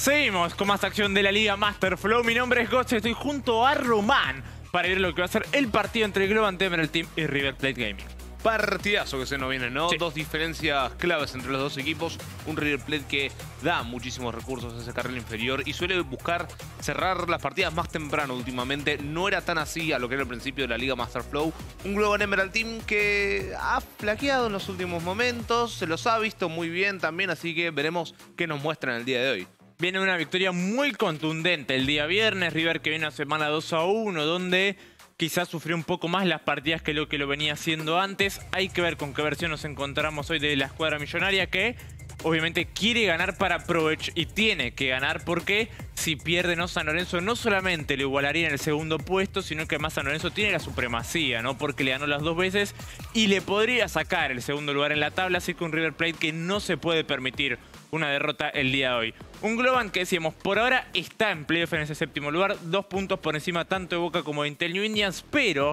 Seguimos con más acción de la Liga Master Flow. Mi nombre es y estoy junto a Román para ver lo que va a ser el partido entre Global Emerald Team y River Plate Gaming. Partidazo que se nos viene, ¿no? Dos diferencias claves entre los dos equipos. Un River Plate que da muchísimos recursos a ese carril inferior y suele buscar cerrar las partidas más temprano últimamente. No era tan así a lo que era el principio de la Liga Master Flow. Un Global Emerald Team que ha plaqueado en los últimos momentos, se los ha visto muy bien también, así que veremos qué nos muestran el día de hoy viene una victoria muy contundente el día viernes. River que viene una semana 2 a 1, donde quizás sufrió un poco más las partidas que lo que lo venía haciendo antes. Hay que ver con qué versión nos encontramos hoy de la escuadra millonaria que obviamente quiere ganar para Provech y tiene que ganar porque si pierde no San Lorenzo no solamente le igualaría en el segundo puesto, sino que además San Lorenzo tiene la supremacía, ¿no? Porque le ganó las dos veces y le podría sacar el segundo lugar en la tabla, así que un River Plate que no se puede permitir una derrota el día de hoy. Un Globan que decíamos por ahora está en playoff en ese séptimo lugar, dos puntos por encima tanto de Boca como de Intel New Indians, pero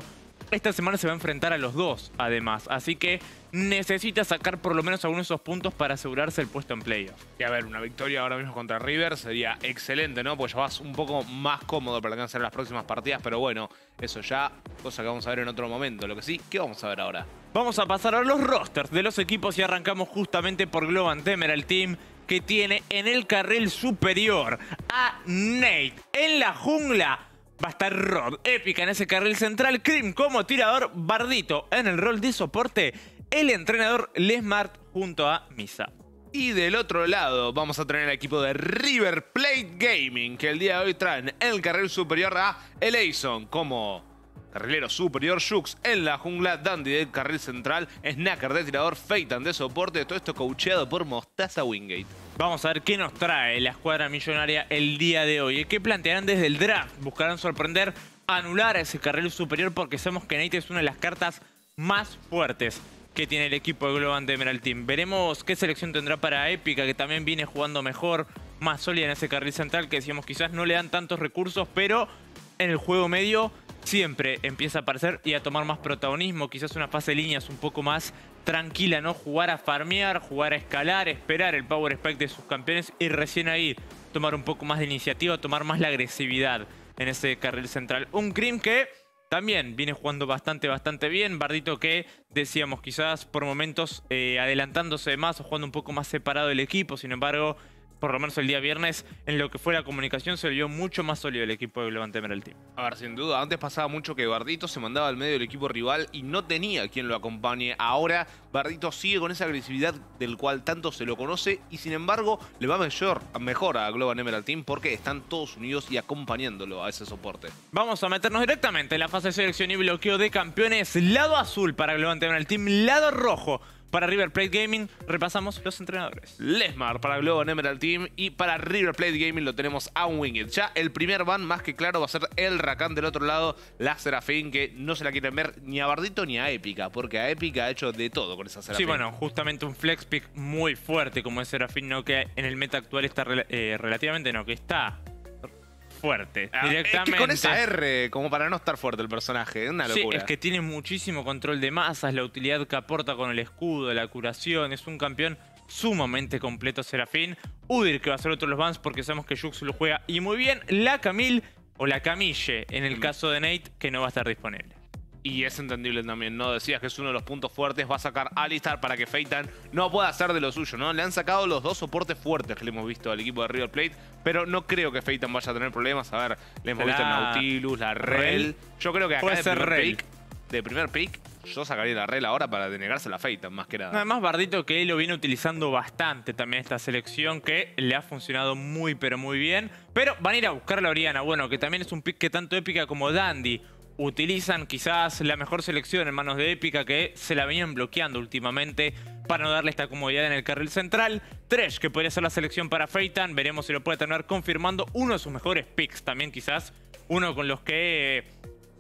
esta semana se va a enfrentar a los dos además, así que necesita sacar por lo menos algunos de esos puntos para asegurarse el puesto en playoff. Y a ver, una victoria ahora mismo contra River sería excelente, ¿no? pues ya vas un poco más cómodo para alcanzar las próximas partidas, pero bueno, eso ya, cosa que vamos a ver en otro momento. Lo que sí, ¿qué vamos a ver ahora? Vamos a pasar a los rosters de los equipos y arrancamos justamente por Globan Temer, el team que tiene en el carril superior a Nate. En la jungla va a estar Rod, épica en ese carril central, Krim como tirador, Bardito en el rol de soporte, el entrenador Lesmart junto a Misa. Y del otro lado vamos a tener el equipo de River Plate Gaming, que el día de hoy traen en el carril superior a Eleison como Carrilero superior, Jux en la jungla, Dandy del carril central, Snacker de tirador, Feitan de soporte, todo esto coacheado por Mostaza Wingate. Vamos a ver qué nos trae la escuadra millonaria el día de hoy. ¿Qué plantearán desde el draft? ¿Buscarán sorprender, anular ese carril superior? Porque sabemos que Nate es una de las cartas más fuertes que tiene el equipo de Global de Emerald Team. Veremos qué selección tendrá para Épica, que también viene jugando mejor, más sólida en ese carril central, que decíamos quizás no le dan tantos recursos, pero en el juego medio siempre empieza a aparecer y a tomar más protagonismo. Quizás una fase de líneas un poco más tranquila, ¿no? Jugar a farmear, jugar a escalar, esperar el power spike de sus campeones y recién ahí tomar un poco más de iniciativa, tomar más la agresividad en ese carril central. Un Grim que también viene jugando bastante, bastante bien. Bardito que decíamos quizás por momentos eh, adelantándose más o jugando un poco más separado el equipo. Sin embargo, por lo menos el día viernes, en lo que fue la comunicación, se vio mucho más sólido el equipo de Levante Emerald Team. A ver, sin duda, antes pasaba mucho que Bardito se mandaba al medio del equipo rival y no tenía quien lo acompañe. Ahora, Bardito sigue con esa agresividad del cual tanto se lo conoce y sin embargo le va mejor, mejor a Global Emerald Team porque están todos unidos y acompañándolo a ese soporte. Vamos a meternos directamente en la fase de selección y bloqueo de campeones. Lado azul para Global Emerald Team, lado rojo para River Plate Gaming repasamos los entrenadores. Lesmar para Globo en Emerald Team y para River Plate Gaming lo tenemos a Winged. Ya el primer ban más que claro va a ser el Rakan del otro lado, la Serafín que no se la quieren ver ni a Bardito ni a Épica, porque a Épica ha hecho de todo con esa Serafín. Sí, bueno, justamente un flex pick muy fuerte como es Serafín, ¿no? que en el meta actual está eh, relativamente, no, que está fuerte. Ah, directamente. con esa R, como para no estar fuerte el personaje, es una locura. es que tiene muchísimo control de masas, la utilidad que aporta con el escudo, la curación, es un campeón sumamente completo Serafín. Udir que va a ser otro de los bans porque sabemos que Jux lo juega y muy bien. La Camille o la Camille en el mm. caso de Nate que no va a estar disponible. Y es entendible también, ¿no? Decías que es uno de los puntos fuertes. Va a sacar Alistar para que Feitan no pueda hacer de lo suyo, ¿no? Le han sacado los dos soportes fuertes que le hemos visto al equipo de River Plate. Pero no creo que Feitan vaya a tener problemas. A ver, le hemos visto el Nautilus, la Rel. Yo creo que acá de primer, Pick, de primer pick yo sacaría la rel ahora para denegarse la Feitan, más que nada. Además, Bardito que lo viene utilizando bastante también esta selección, que le ha funcionado muy, pero muy bien. Pero van a ir a buscar a la Oriana, bueno, que también es un pick que tanto épica como Dandy utilizan quizás la mejor selección en manos de Épica que se la venían bloqueando últimamente para no darle esta comodidad en el carril central. Tresh, que podría ser la selección para Feitan, veremos si lo puede terminar confirmando. Uno de sus mejores picks también quizás, uno con los que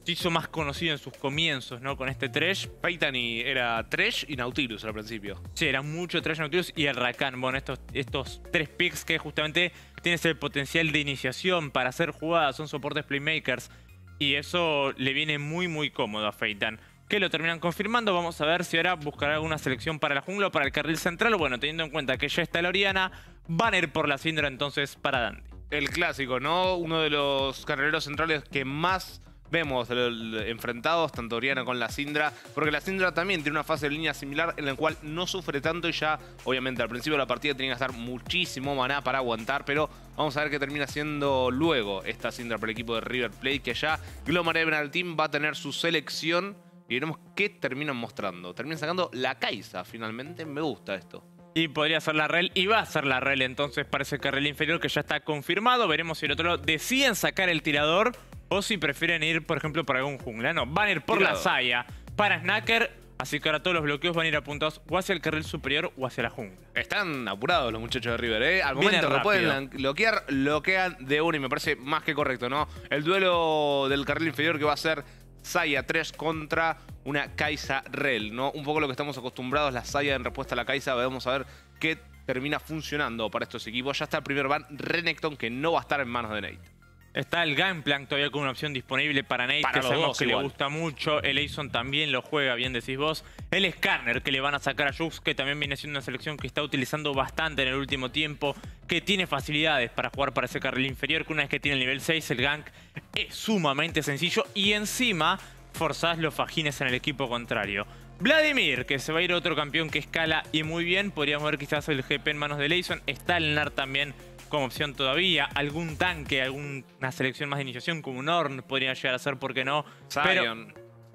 se hizo más conocido en sus comienzos, ¿no? Con este Tresh. Feitan y era Tresh y Nautilus al principio. Sí, era mucho Tresh, Nautilus y el Rakan. Bueno, estos, estos tres picks que justamente tienes ese potencial de iniciación para hacer jugadas, son soportes playmakers. Y eso le viene muy muy cómodo a Feitan. Que lo terminan confirmando, vamos a ver si ahora buscará alguna selección para la jungla o para el carril central. Bueno, teniendo en cuenta que ya está la Oriana, van a ir por la Syndra entonces para Dante. El clásico, ¿no? Uno de los carrileros centrales que más vemos enfrentados tanto Oriana con la Sindra, porque la Sindra también tiene una fase de línea similar en la cual no sufre tanto y ya, obviamente, al principio de la partida tenía que gastar muchísimo maná para aguantar, pero vamos a ver qué termina siendo luego esta Sindra para el equipo de River Plate, que ya Glomar Emerald Team va a tener su selección y veremos qué terminan mostrando. Terminan sacando la Kai'Sa, finalmente, me gusta esto. Y podría ser la rel, y va a ser la rel, entonces parece que rel inferior que ya está confirmado. Veremos si el otro lado deciden sacar el tirador. O si prefieren ir, por ejemplo, para algún No, van a ir por la saya, para Snacker, así que ahora todos los bloqueos van a ir apuntados o hacia el carril superior o hacia la jungla. Están apurados los muchachos de River, ¿eh? Al momento que pueden bloquear, bloquean de uno y me parece más que correcto, ¿no? El duelo del carril inferior que va a ser Saya 3 contra una Kaisa Rel, ¿no? Un poco lo que estamos acostumbrados, la Saya en respuesta a la Kaisa, vamos a ver qué termina funcionando para estos equipos. Ya está el primer van Renekton que no va a estar en manos de Nate. Está el Gangplank todavía con una opción disponible para Nate, que que le gusta mucho. El Aison también lo juega, bien decís vos. El Scanner que le van a sacar a Jux, que también viene siendo una selección que está utilizando bastante en el último tiempo, que tiene facilidades para jugar para ese carril inferior, que una vez que tiene el nivel 6, el gank es sumamente sencillo y encima forzás los fajines en el equipo contrario. Vladimir, que se va a ir otro campeón que escala y muy bien. Podríamos ver quizás el GP en manos de Aison. Está el NAR también como opción todavía. Algún tanque, alguna selección más de iniciación, como un Orn podría llegar a ser, ¿por qué no?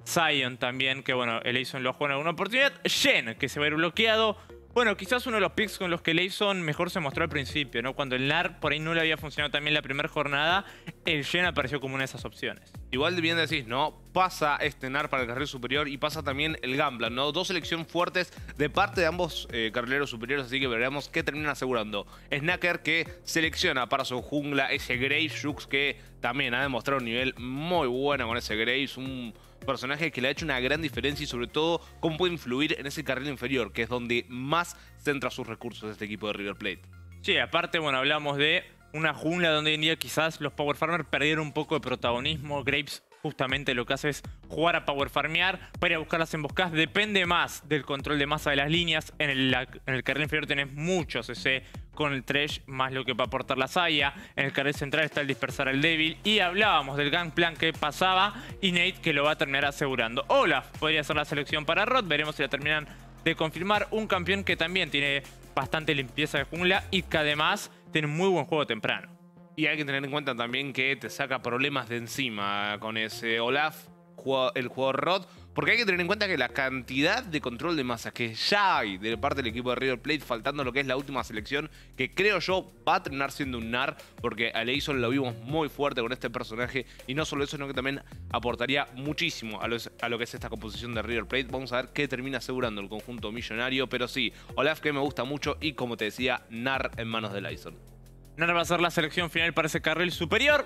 Zion. también, que bueno, Eleison lo jugó en alguna oportunidad. Shen, que se va a ir bloqueado. Bueno, quizás uno de los picks con los que Layson mejor se mostró al principio, ¿no? Cuando el NAR por ahí no le había funcionado también la primera jornada, el Gen apareció como una de esas opciones. Igual bien decís, ¿no? Pasa este NAR para el carril superior y pasa también el Gambler, ¿no? Dos selecciones fuertes de parte de ambos eh, carrileros superiores, así que veremos qué terminan asegurando. Snacker que selecciona para su jungla ese Grey Jux que también ha demostrado un nivel muy bueno con ese Graves, un personaje que le ha hecho una gran diferencia y sobre todo cómo puede influir en ese carril inferior, que es donde más centra sus recursos este equipo de River Plate. Sí, aparte, bueno, hablamos de una jungla donde hoy en día quizás los Power Farmers perdieron un poco de protagonismo. Grapes justamente lo que hace es jugar a power farmear para ir a buscar las emboscadas. Depende más del control de masa de las líneas. En el, en el carril inferior tenés muchos ese con el Tresh más lo que va a aportar la Saya. En el carril central está el dispersar al débil. Y hablábamos del gang plan que pasaba y Nate que lo va a terminar asegurando. Olaf podría ser la selección para Rod. Veremos si la terminan de confirmar. Un campeón que también tiene bastante limpieza de jungla y que además tiene muy buen juego temprano. Y hay que tener en cuenta también que te saca problemas de encima con ese Olaf, el jugador Rod. Porque hay que tener en cuenta que la cantidad de control de masa que ya hay de parte del equipo de River Plate, faltando lo que es la última selección, que creo yo va a terminar siendo un NAR, porque a Leison lo vimos muy fuerte con este personaje, y no solo eso, sino que también aportaría muchísimo a, lo que es esta composición de River Plate. Vamos a ver qué termina asegurando el conjunto millonario, pero sí, Olaf que me gusta mucho, y como te decía, NAR en manos de Leison. No va a ser la selección final para ese carril superior.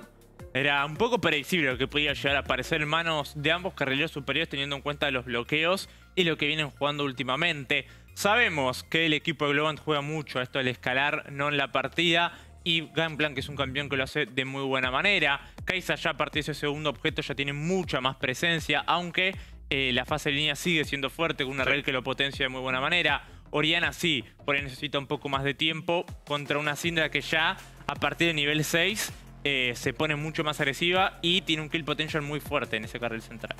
Era un poco predecible lo que podía llegar a aparecer en manos de ambos carrileros superiores teniendo en cuenta los bloqueos y lo que vienen jugando últimamente. Sabemos que el equipo de Globant juega mucho a esto del escalar, no en la partida. Y Gunplan, que es un campeón que lo hace de muy buena manera. Kaisa ya a partir de ese segundo objeto ya tiene mucha más presencia, aunque eh, la fase de línea sigue siendo fuerte con un red que lo potencia de muy buena manera. Oriana sí, por ahí necesita un poco más de tiempo contra una Syndra que ya a partir de nivel 6 eh, se pone mucho más agresiva y tiene un kill potential muy fuerte en ese carril central.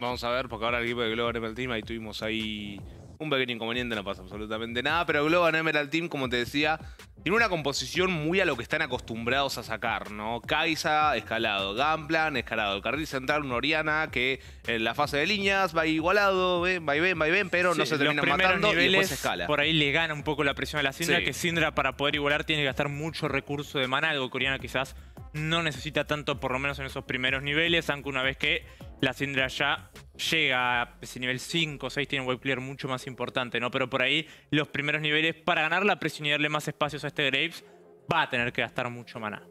Vamos a ver, porque ahora el equipo de Global el Team, ahí tuvimos ahí un pequeño inconveniente, no pasa absolutamente nada. Pero Global Emerald Team, como te decía, tiene una composición muy a lo que están acostumbrados a sacar, ¿no? Kaisa, escalado. Gamplan, escalado. El carril central, un Oriana, que en la fase de líneas va igualado, va y ven, va y ven, pero no se termina matando y después escala. Por ahí le gana un poco la presión a la Syndra, que Syndra para poder igualar tiene que gastar mucho recurso de mana, algo que Oriana quizás no necesita tanto, por lo menos en esos primeros niveles, aunque una vez que la Sindra ya llega a ese nivel 5 o 6, tiene un mucho más importante, ¿no? Pero por ahí, los primeros niveles, para ganar la presión y darle más espacios a este Graves, va a tener que gastar mucho maná.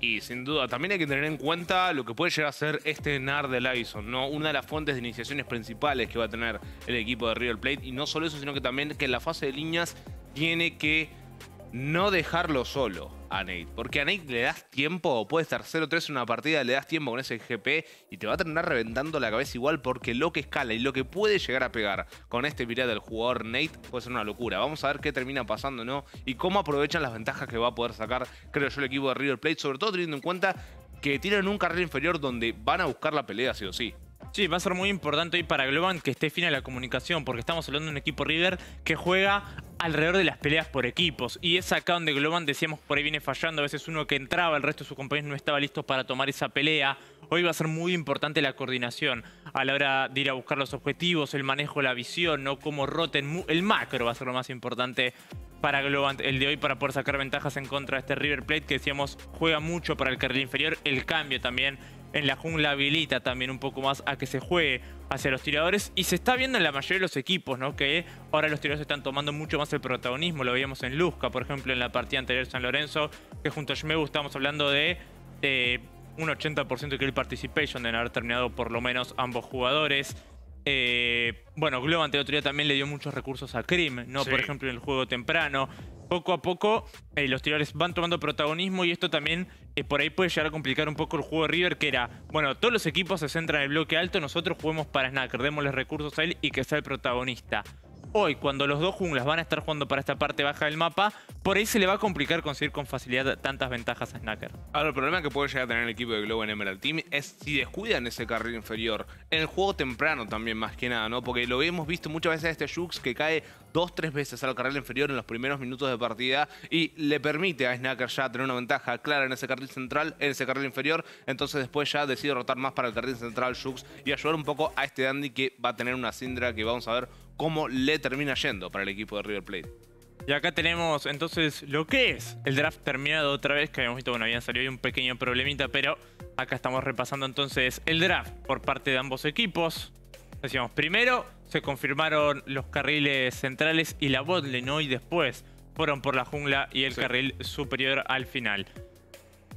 Y sin duda, también hay que tener en cuenta lo que puede llegar a ser este NAR de Lyson, ¿no? Una de las fuentes de iniciaciones principales que va a tener el equipo de River Plate. Y no solo eso, sino que también que en la fase de líneas tiene que no dejarlo solo a Nate. Porque a Nate le das tiempo, o puede estar 0-3 en una partida, le das tiempo con ese GP y te va a terminar reventando la cabeza igual porque lo que escala y lo que puede llegar a pegar con este pirata del jugador Nate puede ser una locura. Vamos a ver qué termina pasando, ¿no? Y cómo aprovechan las ventajas que va a poder sacar, creo yo, el equipo de River Plate, sobre todo teniendo en cuenta que tienen un carril inferior donde van a buscar la pelea sí o sí. Sí, va a ser muy importante hoy para Globan que esté fina la comunicación, porque estamos hablando de un equipo River que juega alrededor de las peleas por equipos. Y es acá donde Globant, decíamos, por ahí viene fallando. A veces uno que entraba, el resto de sus compañeros no estaba listo para tomar esa pelea. Hoy va a ser muy importante la coordinación a la hora de ir a buscar los objetivos, el manejo, la visión, no cómo roten. El macro va a ser lo más importante para Globant el de hoy para poder sacar ventajas en contra de este River Plate que decíamos juega mucho para el carril inferior. El cambio también en la jungla habilita también un poco más a que se juegue hacia los tiradores y se está viendo en la mayoría de los equipos, ¿no? Que ahora los tiradores están tomando mucho más el protagonismo, lo veíamos en Luzca, por ejemplo, en la partida anterior San Lorenzo, que junto a Shmebu estamos hablando de, eh, un 80% de kill participation de haber terminado por lo menos ambos jugadores. Eh, bueno, Globo ante otro día también le dio muchos recursos a Krim, ¿no? Por ejemplo, en el juego temprano poco a poco eh, los tiradores van tomando protagonismo y esto también eh, por ahí puede llegar a complicar un poco el juego de River, que era, bueno, todos los equipos se centran en el bloque alto, nosotros juguemos para Snacker, los recursos a él y que sea el protagonista. Hoy, cuando los dos junglas van a estar jugando para esta parte baja del mapa, por ahí se le va a complicar conseguir con facilidad tantas ventajas a Snacker. Ahora, el problema que puede llegar a tener el equipo de Globo en Emerald Team es si descuidan ese carril inferior. En el juego temprano también, más que nada, ¿no? Porque lo hemos visto muchas veces a este Jux que cae dos, tres veces al carril inferior en los primeros minutos de partida y le permite a Snacker ya tener una ventaja clara en ese carril central, en ese carril inferior. Entonces después ya decide rotar más para el carril central Jux y ayudar un poco a este Dandy que va a tener una Syndra que vamos a ver cómo le termina yendo para el equipo de River Plate. Y acá tenemos entonces lo que es el draft terminado otra vez, que habíamos visto, bueno, habían salido un pequeño problemita, pero acá estamos repasando entonces el draft por parte de ambos equipos. Decíamos, primero se confirmaron los carriles centrales y la botlane, ¿no? Y después fueron por la jungla y el carril superior al final.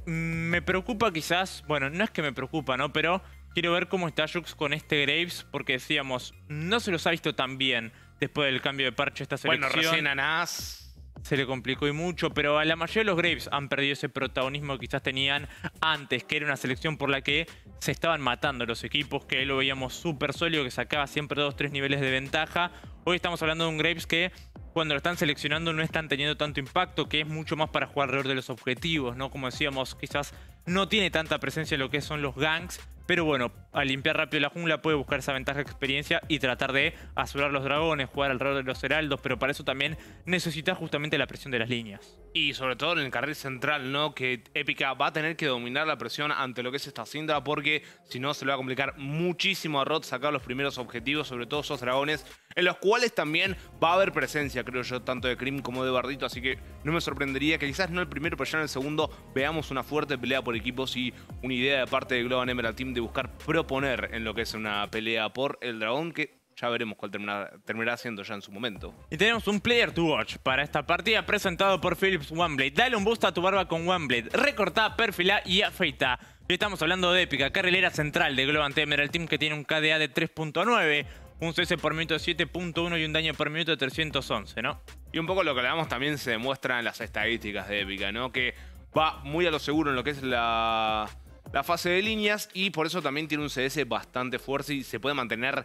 Mm, me preocupa quizás, bueno, no es que me preocupa, ¿no? Pero Quiero ver cómo está Jux con este Graves, porque decíamos, no se los ha visto tan bien después del cambio de parche esta selección. Bueno, recién a Nas se le complicó y mucho, pero a la mayoría de los Graves han perdido ese protagonismo que quizás tenían antes, que era una selección por la que se estaban matando los equipos, que lo veíamos súper sólido, que sacaba siempre dos, tres niveles de ventaja. Hoy estamos hablando de un Graves que cuando lo están seleccionando no están teniendo tanto impacto, que es mucho más para jugar alrededor de los objetivos, ¿no? Como decíamos, quizás no tiene tanta presencia en lo que son los ganks, pero bueno, al limpiar rápido la jungla puede buscar esa ventaja de experiencia y tratar de azular los dragones, jugar alrededor de los heraldos, pero para eso también necesita justamente la presión de las líneas. Y sobre todo en el carril central, ¿no? Que Épica va a tener que dominar la presión ante lo que es esta haciendo porque si no se le va a complicar muchísimo a roth sacar los primeros objetivos, sobre todo esos dragones en los cuales también va a haber presencia, creo yo, tanto de Krim como de Bardito, así que no me sorprendería que quizás no el primero, pero ya en el segundo veamos una fuerte pelea por equipos y una idea de parte de Global Emerald Team de buscar proponer en lo que es una pelea por el dragón, que ya veremos cuál terminará, siendo ya en su momento. Y tenemos un player to watch para esta partida presentado por Philips OneBlade. Dale un boost a tu barba con OneBlade, recortá, perfila y afeita. Y estamos hablando de Épica, carrilera central de Global Emerald Team que tiene un KDA de 3.9 un CS por minuto de 7.1 y un daño por minuto de 311, ¿no? Y un poco lo que le damos también se demuestra en las estadísticas de Épica, ¿no? Que va muy a lo seguro en lo que es la, la fase de líneas y por eso también tiene un CS bastante fuerte y se puede mantener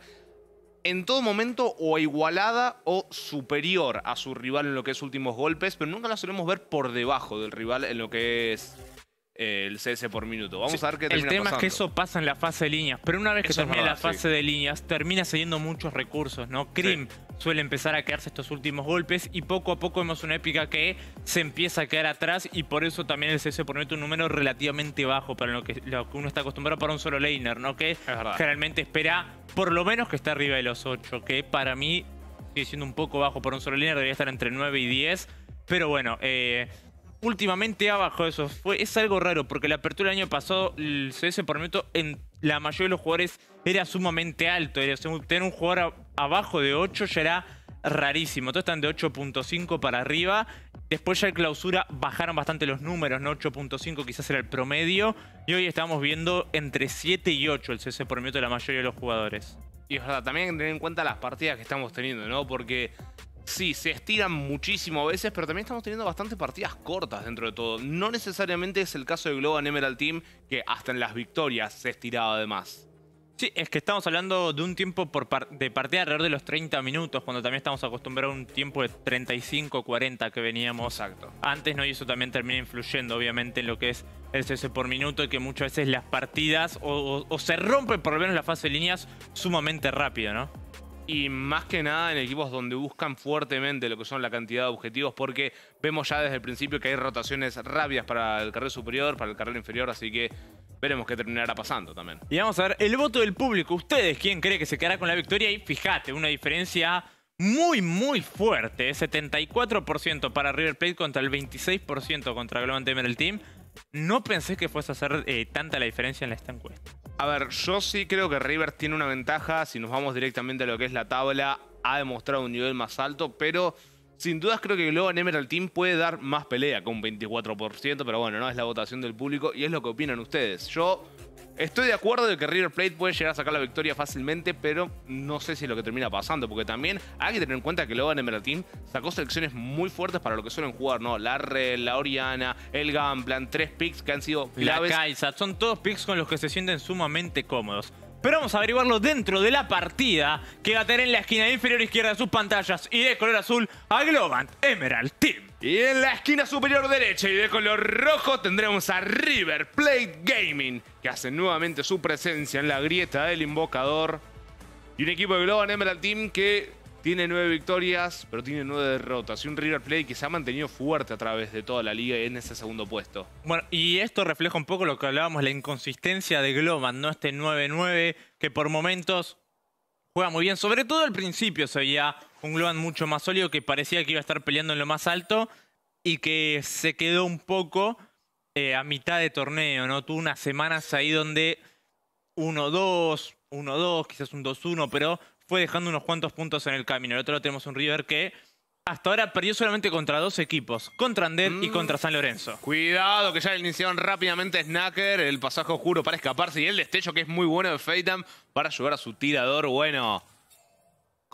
en todo momento o igualada o superior a su rival en lo que es últimos golpes, pero nunca la solemos ver por debajo del rival en lo que es eh, el CS por minuto. Vamos a ver qué termina El tema es que eso pasa en la fase de líneas, pero una vez que termina la fase de líneas, termina cediendo muchos recursos, ¿no? Krim suele empezar a quedarse estos últimos golpes y poco a poco vemos una épica que se empieza a quedar atrás y por eso también el CS por minuto un número relativamente bajo para lo que, lo que uno está acostumbrado para un solo laner, ¿no? Que generalmente espera por lo menos que esté arriba de los 8, que para mí sigue siendo un poco bajo para un solo laner, debería estar entre 9 y 10, pero bueno, eh últimamente abajo, eso. Fue, es algo raro porque la apertura del año pasado, el CS por en la mayoría de los jugadores era sumamente alto. tener un jugador abajo de 8 ya era rarísimo. Todos están de 8.5 para arriba. Después ya en clausura bajaron bastante los números, ¿no? 8.5 quizás era el promedio. Y hoy estamos viendo entre 7 y 8 el CS por minuto de la mayoría de los jugadores. Y es verdad, también tener en cuenta las partidas que estamos teniendo, ¿no? Porque Sí, se estiran muchísimo a veces, pero también estamos teniendo bastantes partidas cortas dentro de todo. No necesariamente es el caso de Global Emerald Team, que hasta en las victorias se estiraba además. Sí, es que estamos hablando de un tiempo por de partida alrededor de los 30 minutos, cuando también estamos acostumbrados a un tiempo de 35, 40 que veníamos. Exacto. Antes, ¿no? Y eso también termina influyendo, obviamente, en lo que es el CS por minuto y que muchas veces las partidas o, se rompen por lo menos la fase de líneas sumamente rápido, ¿no? Y más que nada en equipos donde buscan fuertemente lo que son la cantidad de objetivos, porque vemos ya desde el principio que hay rotaciones rabias para el carril superior, para el carril inferior, así que veremos qué terminará pasando también. Y vamos a ver el voto del público. ¿Ustedes quién cree que se quedará con la victoria? Y fíjate, una diferencia muy, muy fuerte. 74% para River Plate contra el 26% contra Global el Team. No pensé que fuese a hacer eh, tanta la diferencia en esta encuesta. A ver, yo sí creo que River tiene una ventaja. Si nos vamos directamente a lo que es la tabla, ha demostrado un nivel más alto, pero sin dudas creo que Global Emerald Team puede dar más pelea con un 24%, pero bueno, no es la votación del público y es lo que opinan ustedes. Yo Estoy de acuerdo de que River Plate puede llegar a sacar la victoria fácilmente, pero no sé si es lo que termina pasando, porque también hay que tener en cuenta que Emerald Team sacó selecciones muy fuertes para lo que suelen jugar, ¿no? La Red, la Oriana, el Gamplan, tres picks que han sido claves. La Kaisa, son todos picks con los que se sienten sumamente cómodos. Pero vamos a averiguarlo dentro de la partida que va a tener en la esquina inferior izquierda de sus pantallas y de color azul a Globant Emerald Team. Y en la esquina superior derecha y de color rojo tendremos a River Plate Gaming, que hace nuevamente su presencia en la grieta del invocador. Y un equipo de Globan Emerald Team que tiene nueve victorias, pero tiene nueve derrotas. Y un River Plate que se ha mantenido fuerte a través de toda la liga en ese segundo puesto. Bueno, y esto refleja un poco lo que hablábamos, la inconsistencia de Globan, ¿no? Este 9-9 que por momentos juega muy bien. Sobre todo al principio se veía un Globan mucho más sólido que parecía que iba a estar peleando en lo más alto y que se quedó un poco eh, a mitad de torneo, ¿no? Tuvo unas semanas ahí donde 1-2, 1-2, quizás un 2-1, pero fue dejando unos cuantos puntos en el camino. El otro lado tenemos un River que hasta ahora perdió solamente contra dos equipos, contra Ander y mm. contra San Lorenzo. Cuidado, que ya iniciaron rápidamente Snacker, el pasaje oscuro para escaparse y el destello que es muy bueno de Feitam para ayudar a su tirador. Bueno,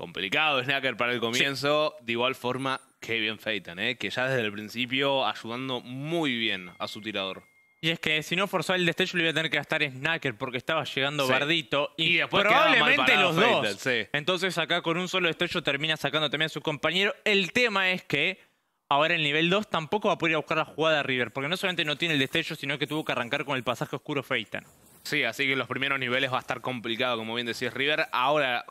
Complicado Snacker para el comienzo. De igual forma, qué bien Feitan, ¿eh? que ya desde el principio ayudando muy bien a su tirador. Y es que si no forzaba el destello le iba a tener que gastar Snacker porque estaba llegando Bardito y, probablemente los dos. Entonces acá con un solo destello termina sacando también a su compañero. El tema es que ahora en nivel 2 tampoco va a poder a buscar la jugada River porque no solamente no tiene el destello sino que tuvo que arrancar con el pasaje oscuro Feitan. Sí, así que los primeros niveles va a estar complicado como bien decís River. Ahora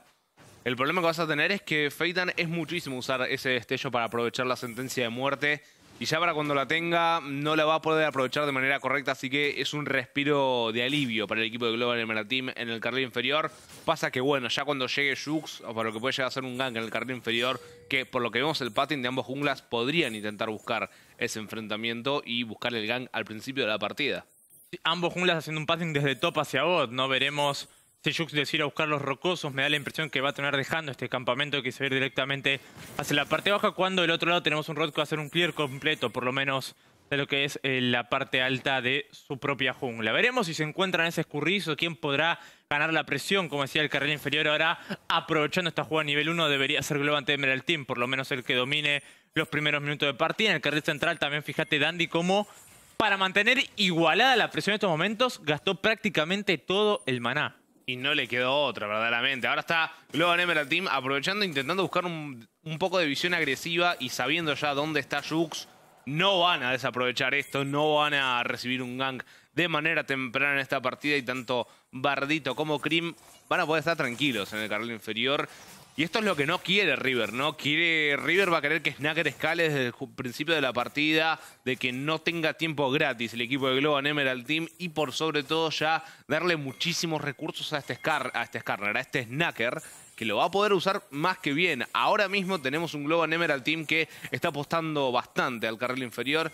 el problema que vas a tener es que Feitan es muchísimo usar ese destello para aprovechar la sentencia de muerte. Y ya para cuando la tenga, no la va a poder aprovechar de manera correcta. Así que es un respiro de alivio para el equipo de Global Emerald Team en el carril inferior. Pasa que, bueno, ya cuando llegue Jux, o para lo que puede llegar a ser un gank en el carril inferior, que por lo que vemos el patín de ambos junglas, podrían intentar buscar ese enfrentamiento y buscar el gank al principio de la partida. Ambos junglas haciendo un patín desde top hacia bot. No veremos este Jux decide ir a buscar los rocosos, me da la impresión que va a tener dejando este campamento que se va a ir directamente hacia la parte baja, cuando del otro lado tenemos un Rod que va a hacer un clear completo, por lo menos de lo que es eh, la parte alta de su propia jungla. Veremos si se encuentra en ese escurrizo, quién podrá ganar la presión, como decía el carril inferior ahora, aprovechando esta jugada nivel 1 debería ser Global Emerald Team, por lo menos el que domine los primeros minutos de partida. En el carril central también fíjate Dandy cómo para mantener igualada la presión en estos momentos gastó prácticamente todo el maná y no le quedó otra, verdaderamente. Ahora está Global Emerald Team aprovechando, intentando buscar un, un poco de visión agresiva y sabiendo ya dónde está Jux. No van a desaprovechar esto, no van a recibir un gank de manera temprana en esta partida y tanto Bardito como Krim van a poder estar tranquilos en el carril inferior y esto es lo que no quiere River, ¿no? Quiere, River va a querer que Snacker escale desde el principio de la partida, de que no tenga tiempo gratis el equipo de Globan Emerald Team y por sobre todo ya darle muchísimos recursos a este, Scar, a este Scarner, a este Snacker, que lo va a poder usar más que bien. Ahora mismo tenemos un Globan Emerald Team que está apostando bastante al carril inferior,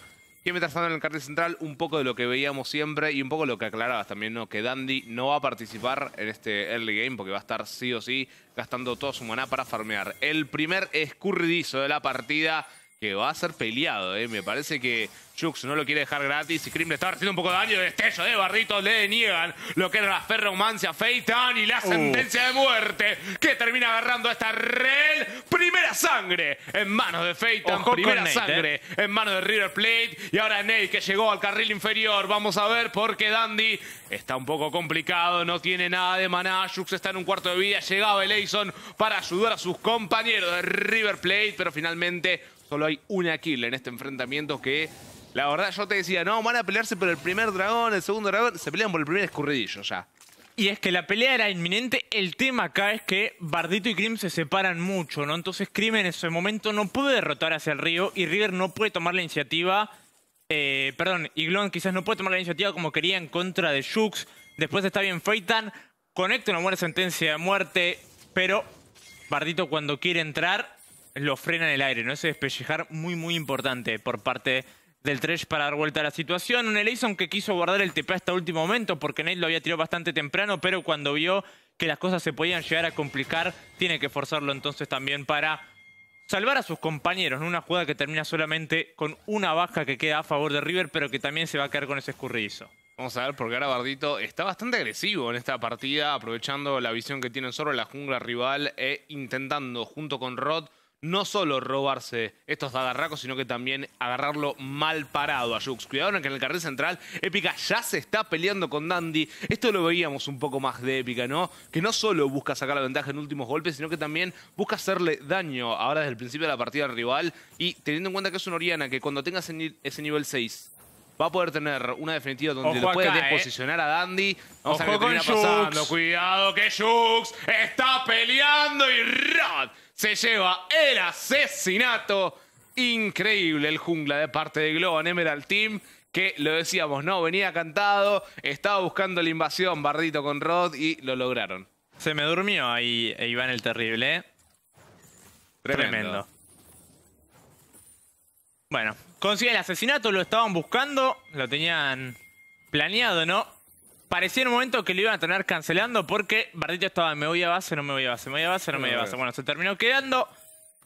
y mientras estamos en el cartel central, un poco de lo que veíamos siempre y un poco lo que aclarabas también, ¿no? Que Dandy no va a participar en este early game porque va a estar sí o sí gastando todo su maná para farmear. El primer escurridizo de la partida que va a ser peleado. ¿eh? Me parece que Jux no lo quiere dejar gratis. Y Krim le está haciendo un poco de daño. Destello de barritos le deniegan lo que era la ferromancia Feitan y la sentencia de muerte que termina agarrando a esta rel. Primera sangre en manos de Feitan. primera sangre eh. en manos de River Plate. Y ahora Nate que llegó al carril inferior. Vamos a ver porque Dandy está un poco complicado. No tiene nada de maná. Jux está en un cuarto de vida. Llegaba el Aison para ayudar a sus compañeros de River Plate. Pero finalmente Solo hay una kill en este enfrentamiento que, la verdad, yo te decía, no, van a pelearse por el primer dragón, el segundo dragón, se pelean por el primer escurridillo ya. Y es que la pelea era inminente, el tema acá es que Bardito y Krim se separan mucho, ¿no? Entonces Krim en ese momento no puede derrotar hacia el río y River no puede tomar la iniciativa, eh, perdón, y Glon quizás no puede tomar la iniciativa como quería en contra de Jux, después está bien Feitan, conecta una buena sentencia de muerte, pero Bardito cuando quiere entrar lo frena en el aire, ¿no? Ese despellejar muy, muy importante por parte del Tresh para dar vuelta a la situación. Un elison que quiso guardar el TP hasta último momento porque Nate lo había tirado bastante temprano, pero cuando vio que las cosas se podían llegar a complicar, tiene que forzarlo entonces también para salvar a sus compañeros. en Una jugada que termina solamente con una baja que queda a favor de River, pero que también se va a quedar con ese escurridizo. Vamos a ver, porque ahora Bardito está bastante agresivo en esta partida, aprovechando la visión que tiene en la jungla rival e intentando, junto con Rod, no solo robarse estos dagarracos, sino que también agarrarlo mal parado a Jux. Cuidado que en el carril central, Épica ya se está peleando con Dandy. Esto lo veíamos un poco más de Épica, ¿no? Que no solo busca sacar la ventaja en últimos golpes, sino que también busca hacerle daño ahora desde el principio de la partida al rival. Y teniendo en cuenta que es una Oriana que cuando tenga ese nivel 6 va a poder tener una definitiva donde puede eh. desposicionar a Dandy. Vamos a ver pasando. Cuidado que Jux está peleando y Rod se lleva el asesinato. Increíble el jungla de parte de en Emerald Team que lo decíamos, no, venía cantado, estaba buscando la invasión, Bardito con Rod y lo lograron. Se me durmió ahí eh, Iván el Terrible. Tremendo. Bueno, consigue el asesinato, lo estaban buscando, lo tenían planeado, ¿no? Parecía en un momento que lo iban a tener cancelando porque Bardito estaba, me voy a base, no me voy a base, me voy a base, no me voy a base. Bueno, se terminó quedando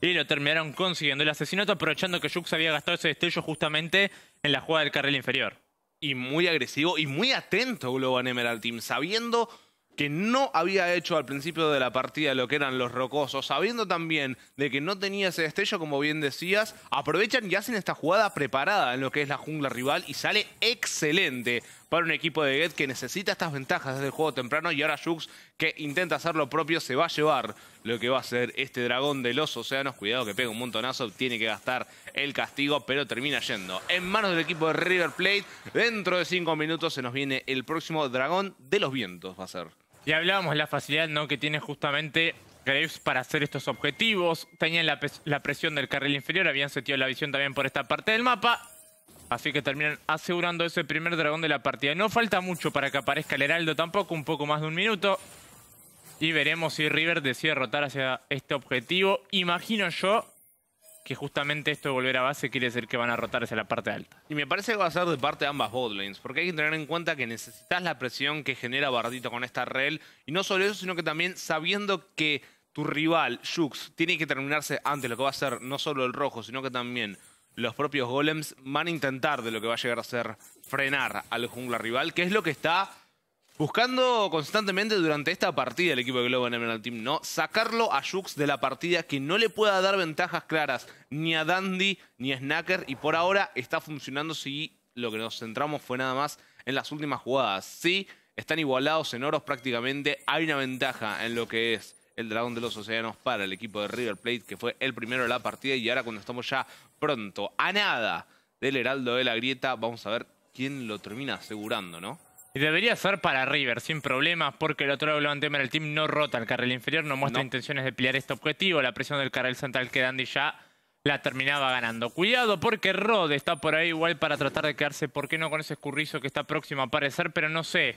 y lo terminaron consiguiendo el asesinato, aprovechando que Jux había gastado ese destello justamente en la jugada del carril inferior. Y muy agresivo y muy atento Globan Emerald Team, sabiendo que no había hecho al principio de la partida lo que eran los rocosos, sabiendo también de que no tenía ese destello, como bien decías, aprovechan y hacen esta jugada preparada en lo que es la jungla rival y sale excelente para un equipo de Get que necesita estas ventajas desde el juego temprano y ahora Jux que intenta hacer lo propio se va a llevar lo que va a ser este dragón de los océanos. Cuidado que pega un montonazo, tiene que gastar el castigo, pero termina yendo en manos del equipo de River Plate. Dentro de cinco minutos se nos viene el próximo dragón de los vientos va a ser. Y hablábamos de la facilidad ¿no? que tiene justamente Graves para hacer estos objetivos. Tenían la, la, presión del carril inferior, habían sentido la visión también por esta parte del mapa. Así que terminan asegurando ese primer dragón de la partida. No falta mucho para que aparezca el Heraldo tampoco, un poco más de un minuto. Y veremos si River decide rotar hacia este objetivo. Imagino yo que justamente esto de volver a base quiere decir que van a rotar hacia la parte alta. Y me parece que va a ser de parte de ambas botlanes, porque hay que tener en cuenta que necesitas la presión que genera Bardito con esta rel. Y no solo eso, sino que también sabiendo que tu rival, Jux, tiene que terminarse antes, lo que va a ser no solo el rojo, sino que también los propios golems van a intentar de lo que va a llegar a ser frenar al jungla rival, que es lo que está buscando constantemente durante esta partida el equipo de en Emerald Team, ¿no? Sacarlo a Jux de la partida que no le pueda dar ventajas claras ni a Dandy ni a Snacker y por ahora está funcionando si lo que nos centramos fue nada más en las últimas jugadas. Sí, están igualados en oros prácticamente, hay una ventaja en lo que es el dragón de los océanos para el equipo de River Plate, que fue el primero de la partida. Y ahora cuando estamos ya pronto, a nada del Heraldo de la Grieta, vamos a ver quién lo termina asegurando, ¿no? Y Debería ser para River, sin problemas, porque el otro lado tema el team no rota el carril inferior, no muestra intenciones de pelear este objetivo. La presión del carril central que Dandy ya la terminaba ganando. Cuidado porque Rod está por ahí igual para tratar de quedarse, ¿por qué no con ese escurrizo que está próximo a aparecer? Pero no sé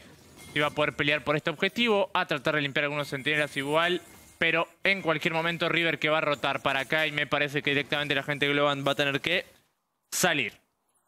va a poder pelear por este objetivo, a tratar de limpiar algunos centinelas igual, pero en cualquier momento River que va a rotar para acá y me parece que directamente la gente de Globan va a tener que salir.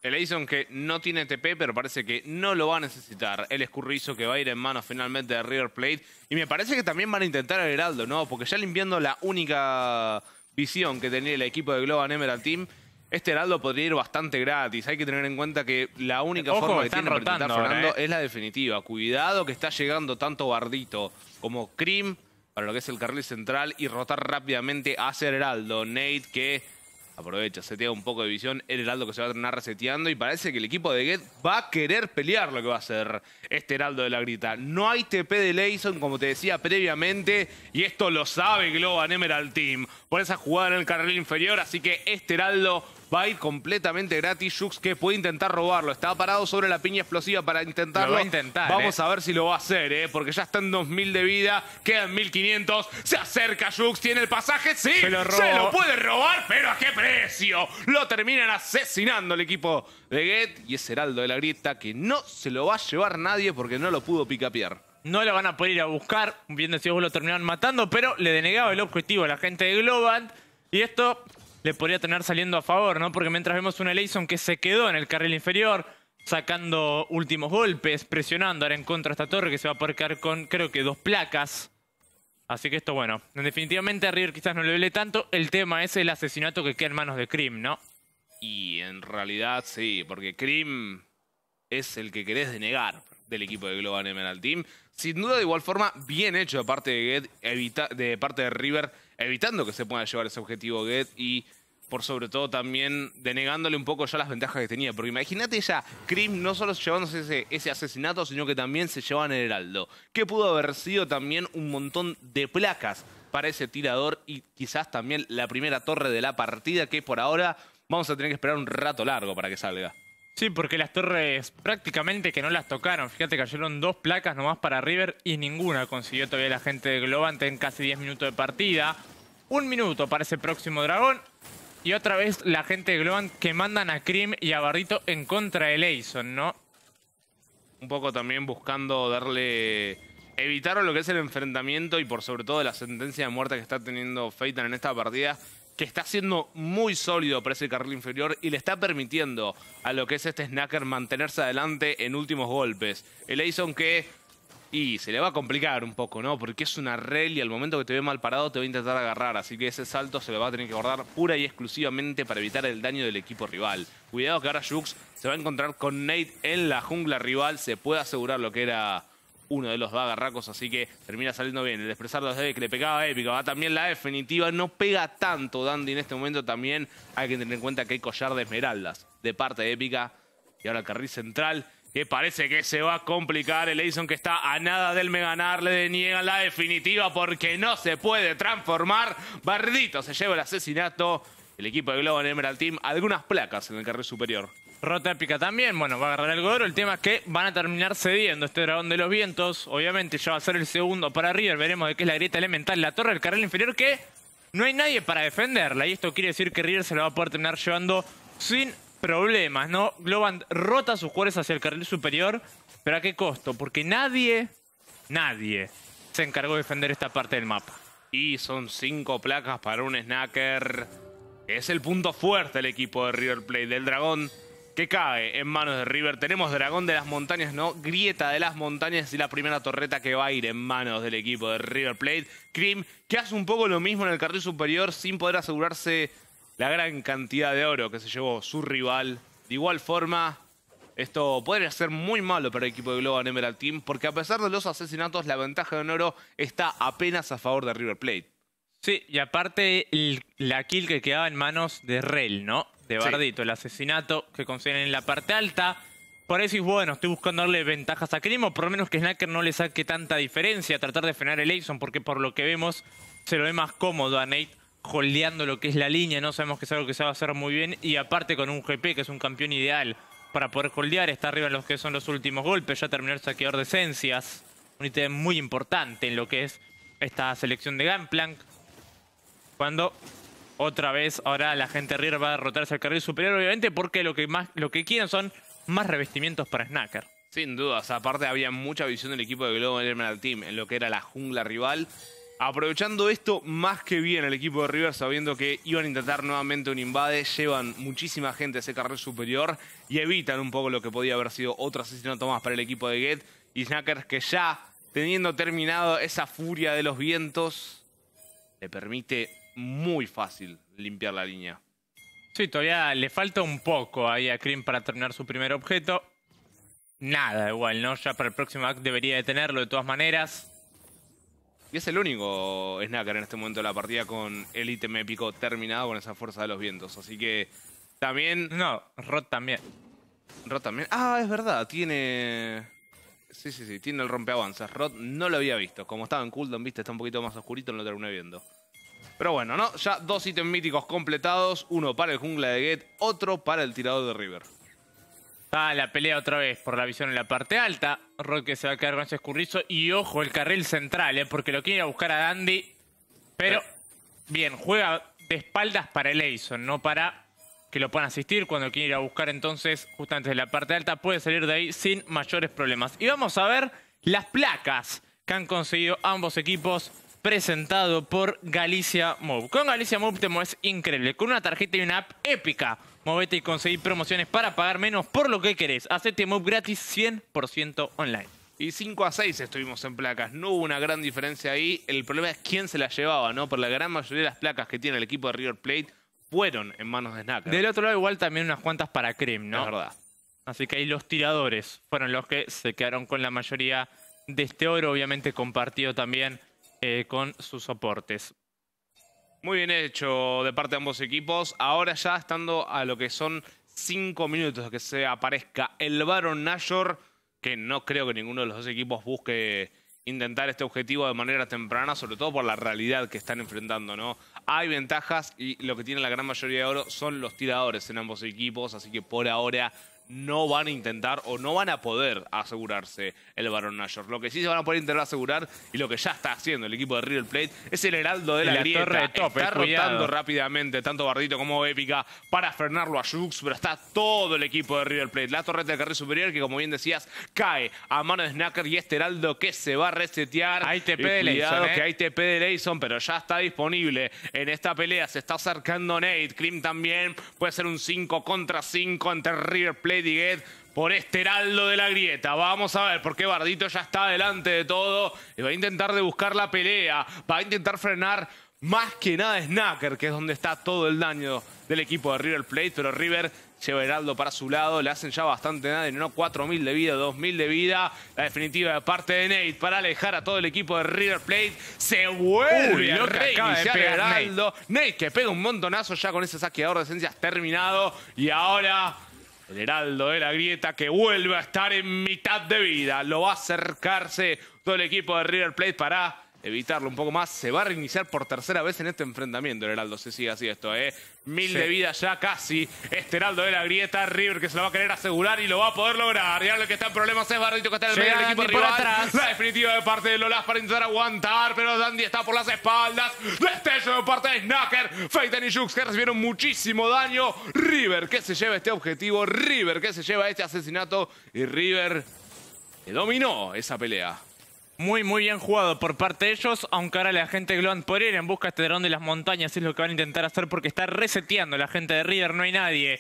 El Aison que no tiene TP, pero parece que no lo va a necesitar. El escurrizo que va a ir en manos finalmente de River Plate. Y me parece que también van a intentar el Heraldo, ¿no? Porque ya limpiando la única visión que tenía el equipo de Globan Emerald Team, este Heraldo podría ir bastante gratis. Hay que tener en cuenta que la única forma que tiene rotando, Fernando eh. es la definitiva. Cuidado que está llegando tanto Bardito como Krim para lo que es el carril central y rotar rápidamente hacia el Heraldo. Nate que aprovecha, se setea un poco de visión. El Heraldo que se va a terminar reseteando y parece que el equipo de Get va a querer pelear lo que va a hacer este Heraldo de la Grita. No hay TP de Leison, como te decía previamente, y esto lo sabe Globan Emerald Team por esa jugada en el carril inferior. Así que este Heraldo va ir completamente gratis. Jux que puede intentar robarlo. Estaba parado sobre la piña explosiva para intentarlo. Lo intentar, Vamos eh. a ver si lo va a hacer, ¿eh? porque ya está en 2000 de vida. Quedan 1500. Se acerca Jux. Tiene el pasaje. Sí, se lo, puede robar, pero ¿a qué precio? Lo terminan asesinando el equipo de Get y es Heraldo de la Grieta que no se lo va a llevar nadie porque no lo pudo picapiar. No lo van a poder ir a buscar, bien decidido, lo terminaron matando, pero le denegaba el objetivo a la gente de Globant y esto le podría tener saliendo a favor, ¿no? Porque mientras vemos una leyson que se quedó en el carril inferior, sacando últimos golpes, presionando ahora en contra esta torre que se va a parcar con creo que dos placas. Así que esto bueno, definitivamente a River quizás no le duele tanto, el tema es el asesinato que queda en manos de Krim, ¿no? Y en realidad sí, porque Krim es el que querés denegar del equipo de Global Emerald Team. Sin duda, de igual forma, bien hecho de parte de Get, de parte de River, evitando que se pueda llevar ese objetivo Get y por sobre todo también denegándole un poco ya las ventajas que tenía. Porque imagínate ya, Krim no solo llevándose ese, ese, asesinato, sino que también se llevan el heraldo. Que pudo haber sido también un montón de placas para ese tirador y quizás también la primera torre de la partida que por ahora vamos a tener que esperar un rato largo para que salga. Sí, porque las torres prácticamente que no las tocaron. Fíjate, cayeron dos placas nomás para River y ninguna consiguió todavía la gente de Globante en casi 10 minutos de partida. Un minuto para ese próximo dragón. Y otra vez la gente de Globan que mandan a Krim y a Barrito en contra de Leison, ¿no? Un poco también buscando darle... Evitar lo que es el enfrentamiento y por sobre todo la sentencia de muerte que está teniendo Feitan en esta partida que está siendo muy sólido para ese carril inferior y le está permitiendo a lo que es este Snacker mantenerse adelante en últimos golpes. El que y se le va a complicar un poco, ¿no? Porque es una rel y al momento que te ve mal parado te va a intentar agarrar. Así que ese salto se le va a tener que guardar pura y exclusivamente para evitar el daño del equipo rival. Cuidado que ahora Jux se va a encontrar con Nate en la jungla rival. Se puede asegurar lo que era uno de los vagarracos. así que termina saliendo bien. El expresar los D que le pegaba épica, va también la definitiva, no pega tanto Dandy en este momento también. Hay que tener en cuenta que hay collar de esmeraldas de parte de épica. Y ahora el carril central que parece que se va a complicar. El Edison que está a nada del me ganarle le deniegan la definitiva porque no se puede transformar. Bardito se lleva el asesinato. El equipo de Globo en Emerald Team, algunas placas en el carril superior. Rota épica también, bueno, va a agarrar el gorro El tema es que van a terminar cediendo este dragón de los vientos. Obviamente ya va a ser el segundo para River. Veremos de qué es la grieta elemental. La torre del carril inferior que no hay nadie para defenderla. Y esto quiere decir que River se la va a poder terminar llevando sin problemas, ¿no? Globan rota sus jugadores hacia el carril superior, pero ¿a qué costo? Porque nadie, nadie se encargó de defender esta parte del mapa. Y son cinco placas para un snacker. Es el punto fuerte del equipo de River Plate, del dragón que cae en manos de River. Tenemos dragón de las montañas, ¿no? Grieta de las montañas y la primera torreta que va a ir en manos del equipo de River Plate. Krim, que hace un poco lo mismo en el carril superior sin poder asegurarse la gran cantidad de oro que se llevó su rival. De igual forma, esto podría ser muy malo para el equipo de Global Emerald Team, porque a pesar de los asesinatos, la ventaja de oro está apenas a favor de River Plate. Sí, y aparte la kill que quedaba en manos de Rel, ¿no? De Bardito, el asesinato que consiguen en la parte alta. Por eso es bueno, estoy buscando darle ventajas a Krimo. por lo menos que Snacker no le saque tanta diferencia, tratar de frenar el Aison, porque por lo que vemos se lo ve más cómodo a Nate holdeando lo que es la línea, no sabemos que es algo que se va a hacer muy bien y aparte con un GP que es un campeón ideal para poder holdear, está arriba en los que son los últimos golpes, ya terminó el saqueador de esencias, un ítem muy importante en lo que es esta selección de Gunplank, cuando otra vez ahora la gente Rear va a derrotarse al carril superior, obviamente porque lo que, más, lo que quieren son más revestimientos para Snacker. Sin dudas, aparte había mucha visión del equipo de Global Emerald Team en lo que era la jungla rival Aprovechando esto más que bien el equipo de River, sabiendo que iban a intentar nuevamente un invade, llevan muchísima gente a ese carril superior y evitan un poco lo que podía haber sido otro asesinato más para el equipo de Get y Snackers, que ya teniendo terminado esa furia de los vientos, le permite muy fácil limpiar la línea. Sí, todavía le falta un poco ahí a Krim para terminar su primer objeto. Nada, igual, ¿no? Ya para el próximo act debería de tenerlo de todas maneras. Y es el único Snacker en este momento de la partida con el ítem épico terminado con esa fuerza de los vientos. Así que también... No, Rod también. Rod también. Ah, es verdad, tiene... Sí, sí, sí, tiene el rompeavanzas. Rod no lo había visto. Como estaba en cooldown, viste, está un poquito más oscurito, no lo terminé viendo. Pero bueno, ¿no? Ya dos ítems míticos completados. Uno para el jungla de Get, otro para el tirador de River. Ah, la pelea otra vez por la visión en la parte alta. Roque se va a quedar con ese escurrizo. Y ojo, el carril central, ¿eh? porque lo quiere ir a buscar a Dandy. Pero, bien, juega de espaldas para el no para que lo puedan asistir. Cuando quiere ir a buscar entonces, justo antes de la parte alta, puede salir de ahí sin mayores problemas. Y vamos a ver las placas que han conseguido ambos equipos presentado por Galicia Move. Con Galicia Move te mueves increíble. Con una tarjeta y una app épica. Movete y conseguí promociones para pagar menos por lo que querés. Hacete Move gratis 100% online. Y 5 a 6 estuvimos en placas. No hubo una gran diferencia ahí. El problema es quién se la llevaba, ¿no? Por la gran mayoría de las placas que tiene el equipo de River Plate fueron en manos de Snack. Del otro lado, igual también unas cuantas para Krim, ¿no? Es verdad. Así que ahí los tiradores fueron los que se quedaron con la mayoría de este oro. Obviamente compartido también eh, con sus soportes. Muy bien hecho de parte de ambos equipos. Ahora ya estando a lo que son cinco minutos que se aparezca el Baron Nashor, que no creo que ninguno de los dos equipos busque intentar este objetivo de manera temprana, sobre todo por la realidad que están enfrentando, ¿no? Hay ventajas y lo que tiene la gran mayoría de oro son los tiradores en ambos equipos, así que por ahora no van a intentar o no van a poder asegurarse el Barón Nashor. Lo que sí se van a poder intentar asegurar y lo que ya está haciendo el equipo de River Plate es el heraldo de la, la está rotando rápidamente tanto Bardito como Épica para frenarlo a Jux, pero está todo el equipo de River Plate. La torreta de carril superior que, como bien decías, cae a mano de Snacker y este heraldo que se va a resetear. Hay TP de Leison, ¿eh? que hay TP de Leison, pero ya está disponible en esta pelea. Se está acercando Nate. Krim también. Puede ser un 5 contra 5 ante River Plate get por este heraldo de la grieta. Vamos a ver, por qué Bardito ya está delante de todo. Y va a intentar de buscar la pelea. Va a intentar frenar más que nada Snacker, que es donde está todo el daño del equipo de River Plate. Pero River lleva a Heraldo para su lado. Le hacen ya bastante nada. No 4.000 de vida, 2.000 de vida. La definitiva de parte de Nate para alejar a todo el equipo de River Plate. Se vuelve a Nate que pega un montonazo ya con ese saqueador de esencias terminado. Y ahora Geraldo de la Grieta que vuelve a estar en mitad de vida. Lo va a acercarse todo el equipo de River Plate para evitarlo un poco más. Se va a reiniciar por tercera vez en este enfrentamiento el Heraldo, Se sigue así esto, ¿eh? Mil de vida ya casi. Este Heraldo de la grieta, River que se lo va a querer asegurar y lo va a poder lograr. Y ahora lo que está en problemas es Barrito que está en el medio del equipo rival. Atrás. La definitiva de parte de Lolas para intentar aguantar, pero Dandy está por las espaldas. Destello de parte de Snacker. Feiten y Jux que recibieron muchísimo daño. River que se lleva este objetivo, River que se lleva este asesinato y River que dominó esa pelea. Muy, muy bien jugado por parte de ellos, aunque ahora la gente de por ir en busca de este dron de las montañas es lo que van a intentar hacer porque está reseteando la gente de River, no hay nadie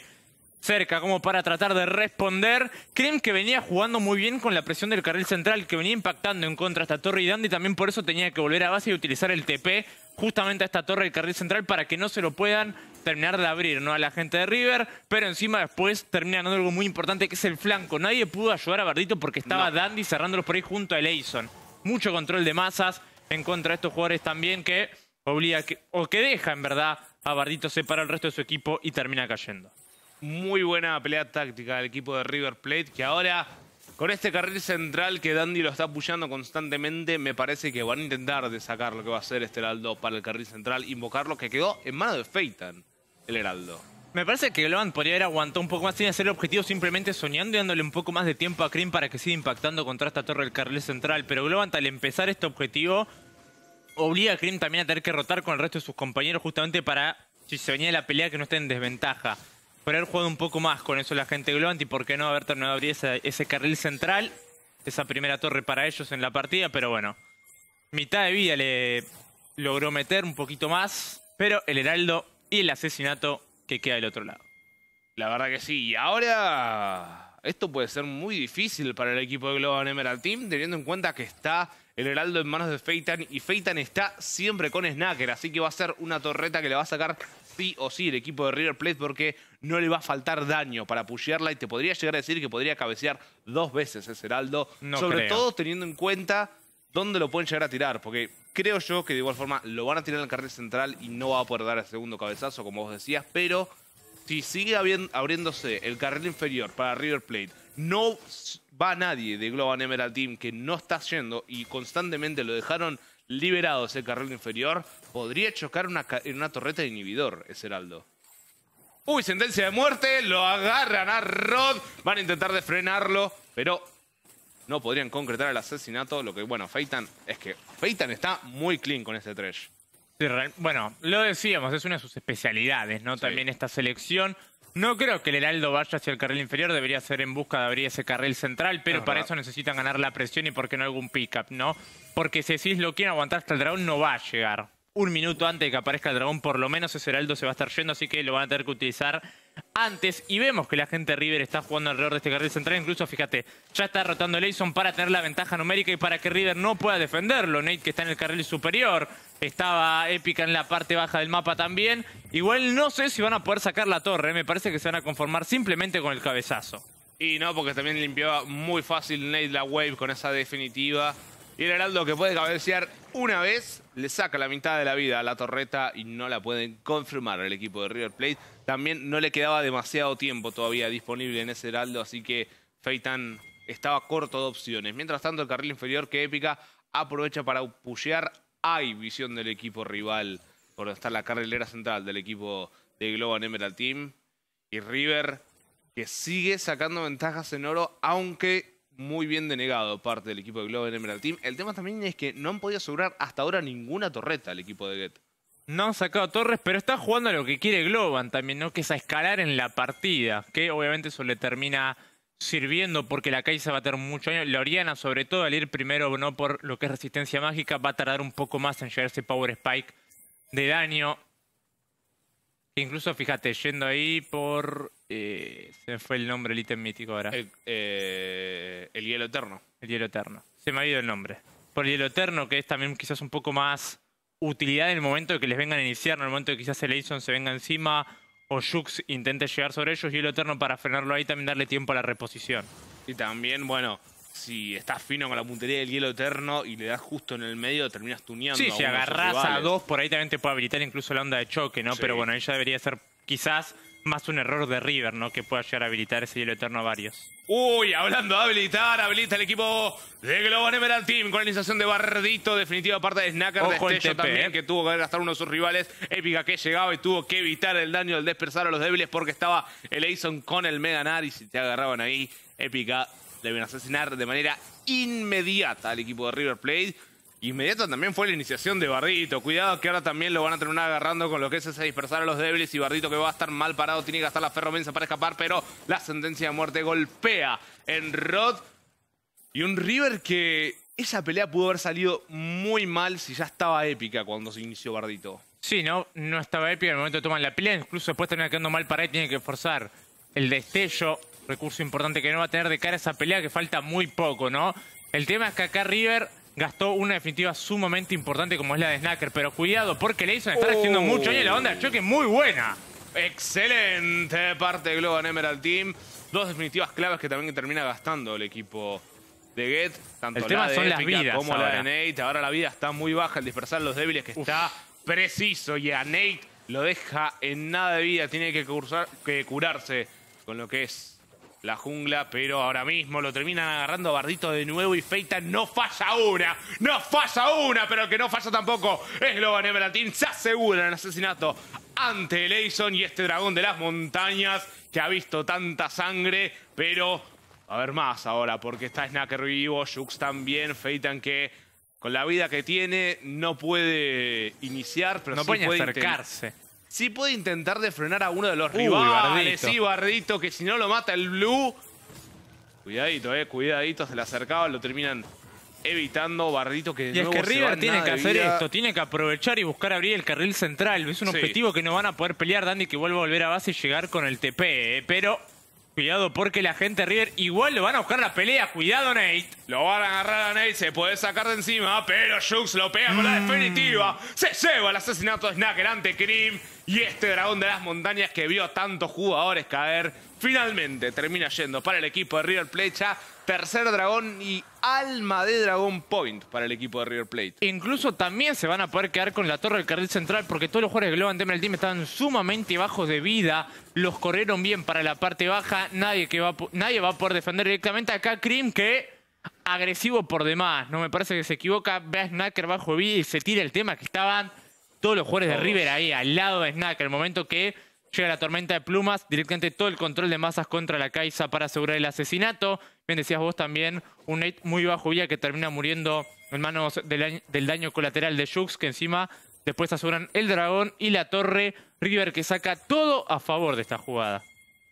cerca como para tratar de responder. Creen que venía jugando muy bien con la presión del carril central, que venía impactando en contra esta torre y Dandy, también por eso tenía que volver a base y utilizar el TP justamente a esta torre del carril central para que no se lo puedan terminar de abrir ¿no? a la gente de River, pero encima después termina algo muy importante que es el flanco. Nadie pudo ayudar a Bardito porque estaba Dandy cerrándolos por ahí junto a Leison mucho control de masas en contra de estos jugadores también que obliga o que deja en verdad a Bardito separar el resto de su equipo y termina cayendo. Muy buena pelea táctica del equipo de River Plate que ahora con este carril central que Dandy lo está apoyando constantemente, me parece que van a intentar de sacar lo que va a hacer este Heraldo para el carril central, invocarlo, que quedó en mano de Feitan, el Heraldo. Me parece que Globant podría haber aguantado un poco más sin hacer el objetivo, simplemente soñando y dándole un poco más de tiempo a Krim para que siga impactando contra esta torre del carril central. Pero Globant al empezar este objetivo obliga a Krim también a tener que rotar con el resto de sus compañeros justamente para, si se venía la pelea, que no esté en desventaja. Por haber jugado un poco más con eso la gente de Globant y por qué no haber terminado de abrir ese, ese carril central, esa primera torre para ellos en la partida, pero bueno. Mitad de vida le logró meter un poquito más, pero el Heraldo y el asesinato que queda del otro lado. La verdad que sí. Y ahora esto puede ser muy difícil para el equipo de Global Emerald Team, teniendo en cuenta que está el Heraldo en manos de Feitan y Feitan está siempre con Snacker, así que va a ser una torreta que le va a sacar sí o sí el equipo de River Plate porque no le va a faltar daño para pushearla y te podría llegar a decir que podría cabecear dos veces ese Heraldo, no sobre todo teniendo en cuenta dónde lo pueden llegar a tirar, porque Creo yo que de igual forma lo van a tirar en el carril central y no va a poder dar el segundo cabezazo, como vos decías, pero si sigue abriéndose el carril inferior para River Plate, no va nadie de Global Emerald Team que no está yendo y constantemente lo dejaron liberado ese carril inferior, podría chocar en una torreta de inhibidor ese Heraldo. Uy, sentencia de muerte, lo agarran a Rod, van a intentar desfrenarlo, pero no podrían concretar el asesinato. Lo que, bueno, Feitan es que Feitan está muy clean con este trash. bueno, lo decíamos, es una de sus especialidades, ¿no? También esta selección. No creo que el Heraldo vaya hacia el carril inferior, debería ser en busca de abrir ese carril central, pero para eso necesitan ganar la presión y por qué no algún pick-up, ¿no? Porque si decís lo quieren aguantar hasta el dragón, no va a llegar. Un minuto antes de que aparezca el dragón, por lo menos ese Heraldo se va a estar yendo, así que lo van a tener que utilizar antes y vemos que la gente de River está jugando alrededor de este carril central. Incluso, fíjate, ya está derrotando Leison para tener la ventaja numérica y para que River no pueda defenderlo. Nate que está en el carril superior, estaba épica en la parte baja del mapa también. Igual no sé si van a poder sacar la torre, ¿eh? me parece que se van a conformar simplemente con el cabezazo. Y no, porque también limpiaba muy fácil Nate la wave con esa definitiva. Y el Heraldo que puede cabecear una vez, le saca la mitad de la vida a la torreta y no la pueden confirmar el equipo de River Plate también no le quedaba demasiado tiempo todavía disponible en ese heraldo, así que Feitan estaba corto de opciones. Mientras tanto, el carril inferior que Épica aprovecha para pushear. Hay visión del equipo rival por donde está la carrilera central del equipo de Global Emerald Team. Y River, que sigue sacando ventajas en oro, aunque muy bien denegado parte del equipo de Global Emerald Team. El tema también es que no han podido asegurar hasta ahora ninguna torreta el equipo de Get. No han sacado Torres, pero está jugando a lo que quiere Globan también, ¿no? Que es a escalar en la partida. Que obviamente eso le termina sirviendo porque la calle se va a tener mucho daño. La Oriana, sobre todo, al ir primero no por lo que es resistencia mágica, va a tardar un poco más en llegar ese Power Spike de daño. Incluso, fíjate, yendo ahí por... Eh, se me fue el nombre el ítem mítico ahora. eh, el, hielo eterno. El hielo eterno. Se me ha ido el nombre. Por el hielo eterno, que es también quizás un poco más utilidad en el momento de que les vengan a iniciar, en el momento de que quizás Aison se venga encima o Jux intente llegar sobre ellos y el Eterno para frenarlo ahí también darle tiempo a la reposición. Y también, bueno, si estás fino con la puntería del hielo eterno y le das justo en el medio, terminas tuneando. Sí, si agarras a dos, por ahí también te puede habilitar incluso la onda de choque, ¿no? Pero bueno, ella debería ser quizás más un error de River, ¿no? Que pueda llegar a habilitar ese hielo eterno a varios. Uy, hablando de habilitar, habilita el equipo de Global Emerald Team con la iniciación de Bardito, definitiva parte de Snacker de también, ¿eh? que tuvo que gastar uno de sus rivales. Épica que llegaba y tuvo que evitar el daño del dispersar a los débiles porque estaba el Aison con el Mega Nar y si te agarraban ahí, Épica deben asesinar de manera inmediata al equipo de River Plate. Inmediata también fue la iniciación de Bardito. Cuidado que ahora también lo van a terminar agarrando con lo que es ese dispersar a los débiles. Y Bardito que va a estar mal parado, tiene que gastar la ferromensa para escapar. Pero la sentencia de muerte golpea en Rod. Y un River que esa pelea pudo haber salido muy mal si ya estaba épica cuando se inició Bardito. Sí, no, no estaba épica en el momento de toman la pelea. Incluso después termina quedando mal parado tiene que forzar el destello. Recurso importante que no va a tener de cara a esa pelea que falta muy poco, ¿no? El tema es que acá River gastó una definitiva sumamente importante como es la de Snacker. Pero cuidado, porque hizo está haciendo oh. mucho y la onda de choque muy buena. Excelente parte de Globan Emerald Team. Dos definitivas claves que también termina gastando el equipo de Get. Tanto el tema son las vidas como ahora. la de Nate. Ahora la vida está muy baja. El dispersar los débiles que está preciso. Y a Nate lo deja en nada de vida. Tiene que curarse con lo que es la jungla, pero ahora mismo lo terminan agarrando a Bardito de nuevo y Feitan no falla una, no falla una, pero que no falla tampoco es Logan se asegura el asesinato ante Leison y este dragón de las montañas que ha visto tanta sangre, pero a ver más ahora porque está Snacker vivo, Jux también, Feitan que con la vida que tiene no puede iniciar, pero no sí puede acercarse sí puede intentar de frenar a uno de los rivales. Sí, Bardito, que si no lo mata el Blue... Cuidadito, eh, cuidadito, se le acercaba, lo terminan evitando Bardito que de Y es que River tiene que hacer esto, tiene que aprovechar y buscar abrir el carril central. Es un objetivo que no van a poder pelear, Dani, que vuelva a volver a base y llegar con el TP, eh, pero Cuidado porque la gente River igual lo van a buscar la pelea. Cuidado, Nate. Lo van a agarrar a Nate, se puede sacar de encima, pero Jux lo pega con la mm. definitiva. Se lleva el asesinato de Snacker ante Krim. Y este dragón de las montañas que vio a tantos jugadores caer Finalmente termina yendo para el equipo de River Plate tercer dragón y alma de dragón Point para el equipo de River Plate. Incluso también se van a poder quedar con la torre del carril central porque todos los jugadores de Global en el Team están sumamente bajos de vida. Los corrieron bien para la parte baja. Nadie, que va, a, nadie va poder defender directamente. Acá Krim que agresivo por demás. No me parece que se equivoca. Ve a Snacker bajo de vida y se tira el tema que estaban todos los jugadores de River ahí al lado de Snacker. El momento que Llega la tormenta de plumas, directamente todo el control de masas contra la Kaisa para asegurar el asesinato. Bien decías vos también, un Nate muy bajo vía que termina muriendo en manos del, daño colateral de Jux, que encima después aseguran el dragón y la torre. River que saca todo a favor de esta jugada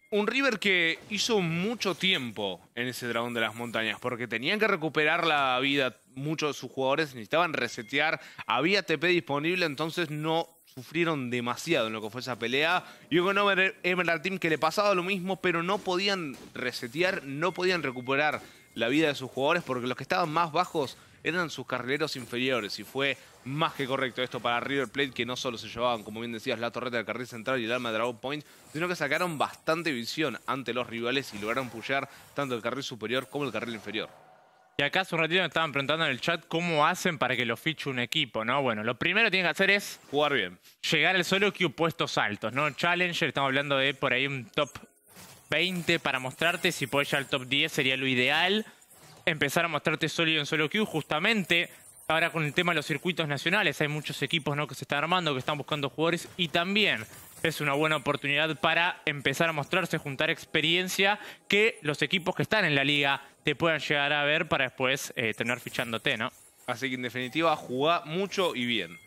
un River que hizo mucho tiempo en ese dragón de las montañas, porque tenían que recuperar la vida muchos de sus jugadores necesitaban resetear, había TP disponible, entonces no sufrieron demasiado en lo que fue esa pelea. Y con Emerald Team que le pasaba lo mismo, pero no podían resetear, no podían recuperar la vida de sus jugadores porque los que estaban más bajos eran sus carrileros inferiores y fue más que correcto esto para River Plate que no solo se llevaban, como bien decías, la torreta del carril central y el alma de Dragon Point, sino que sacaron bastante visión ante los rivales y lograron pullar tanto el carril superior como el carril inferior. Y acá hace un ratito me estaban preguntando en el chat cómo hacen para que lo fiche un equipo, ¿no? Bueno, lo primero que tienen que hacer es... Jugar bien. Llegar al solo queue puestos altos, ¿no? Challenger, estamos hablando de por ahí un top 20 para mostrarte. Si puedes llegar al top 10 sería lo ideal. Empezar a mostrarte sólido en solo queue, justamente... Ahora con el tema de los circuitos nacionales, hay muchos equipos ¿no? que se están armando, que están buscando jugadores y también es una buena oportunidad para empezar a mostrarse, juntar experiencia que los equipos que están en la liga te puedan llegar a ver para después eh, tener fichándote, ¿no? Así que en definitiva, jugá mucho y bien.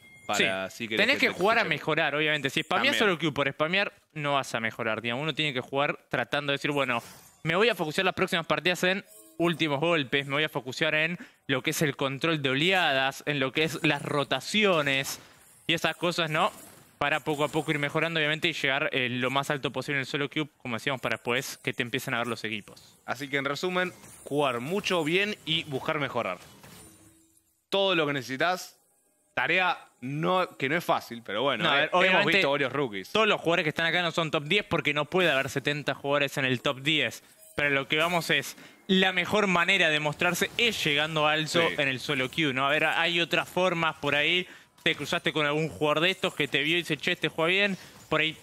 sí. Tenés que, jugar a mejorar, obviamente. Si spameas solo Q por spamear, no vas a mejorar. Digamos. Uno tiene que jugar tratando de decir, bueno, me voy a focusear las próximas partidas en últimos golpes, me voy a focusear en lo que es el control de oleadas, en lo que es las rotaciones y esas cosas, ¿no? para poco a poco ir mejorando, obviamente, y llegar eh, lo más alto posible en el solo queue, como decíamos, para después que te empiecen a ver los equipos. Así que en resumen, jugar mucho bien y buscar mejorar. Todo lo que necesitas. Tarea no, que no es fácil, pero bueno, eh, hemos visto varios rookies. Todos los jugadores que están acá no son top 10 porque no puede haber 70 jugadores en el top 10. Pero lo que vamos es, la mejor manera de mostrarse es llegando alto en el solo queue, ¿no? A ver, hay otras formas por ahí te cruzaste con algún jugador de estos que te vio y dice, che, este juega bien, por ahí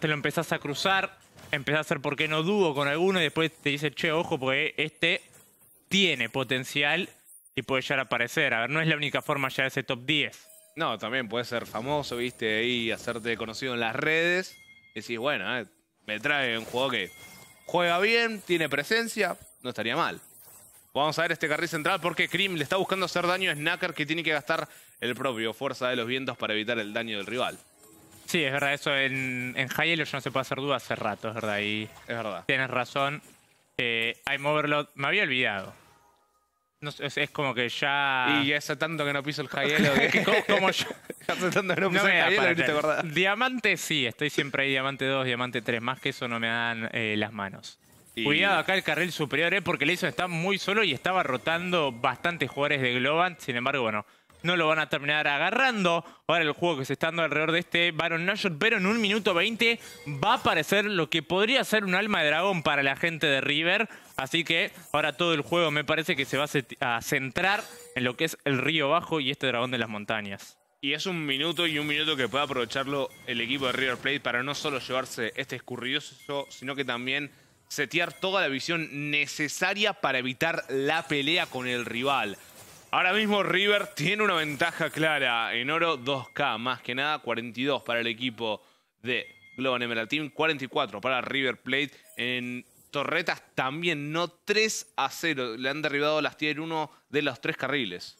te lo empezás a cruzar, empezás a hacer por qué no dudo con alguno y después te dice, che, ojo, porque este tiene potencial y puede llegar a aparecer. A ver, no es la única forma ya de ese top 10. No, también puede ser famoso, viste, ahí hacerte conocido en las redes. Y decís, bueno, eh, me trae un juego que juega bien, tiene presencia, no estaría mal. Vamos a ver este carril central porque Krim le está buscando hacer daño a Snacker que tiene que gastar el propio Fuerza de los Vientos para evitar el daño del rival. Sí, es verdad, eso en, en High ya no se puede hacer duda hace rato, es verdad. es verdad. Tienes razón. Eh, I'm Overload, me había olvidado. es, como que ya... Y hace tanto que no piso el High yo... no Diamante sí, estoy siempre ahí, Diamante 2, Diamante 3. Más que eso no me dan eh, las manos. Cuidado acá el carril superior, ¿eh? porque hizo está muy solo y estaba rotando bastantes jugadores de Globan. Sin embargo, bueno, no lo van a terminar agarrando. Ahora el juego que se está dando alrededor de este Baron Nashor, pero en un minuto 20 va a aparecer lo que podría ser un alma de dragón para la gente de River. Así que ahora todo el juego me parece que se va a centrar en lo que es el río bajo y este dragón de las montañas. Y es un minuto y un minuto que puede aprovecharlo el equipo de River Plate para no solo llevarse este escurridoso, sino que también setear toda la visión necesaria para evitar la pelea con el rival. Ahora mismo River tiene una ventaja clara. En oro 2K, más que nada 42 para el equipo de Global Emerald Team, 44 para River Plate. En torretas también, no 3 a 0. Le han derribado las tier 1 de los tres carriles.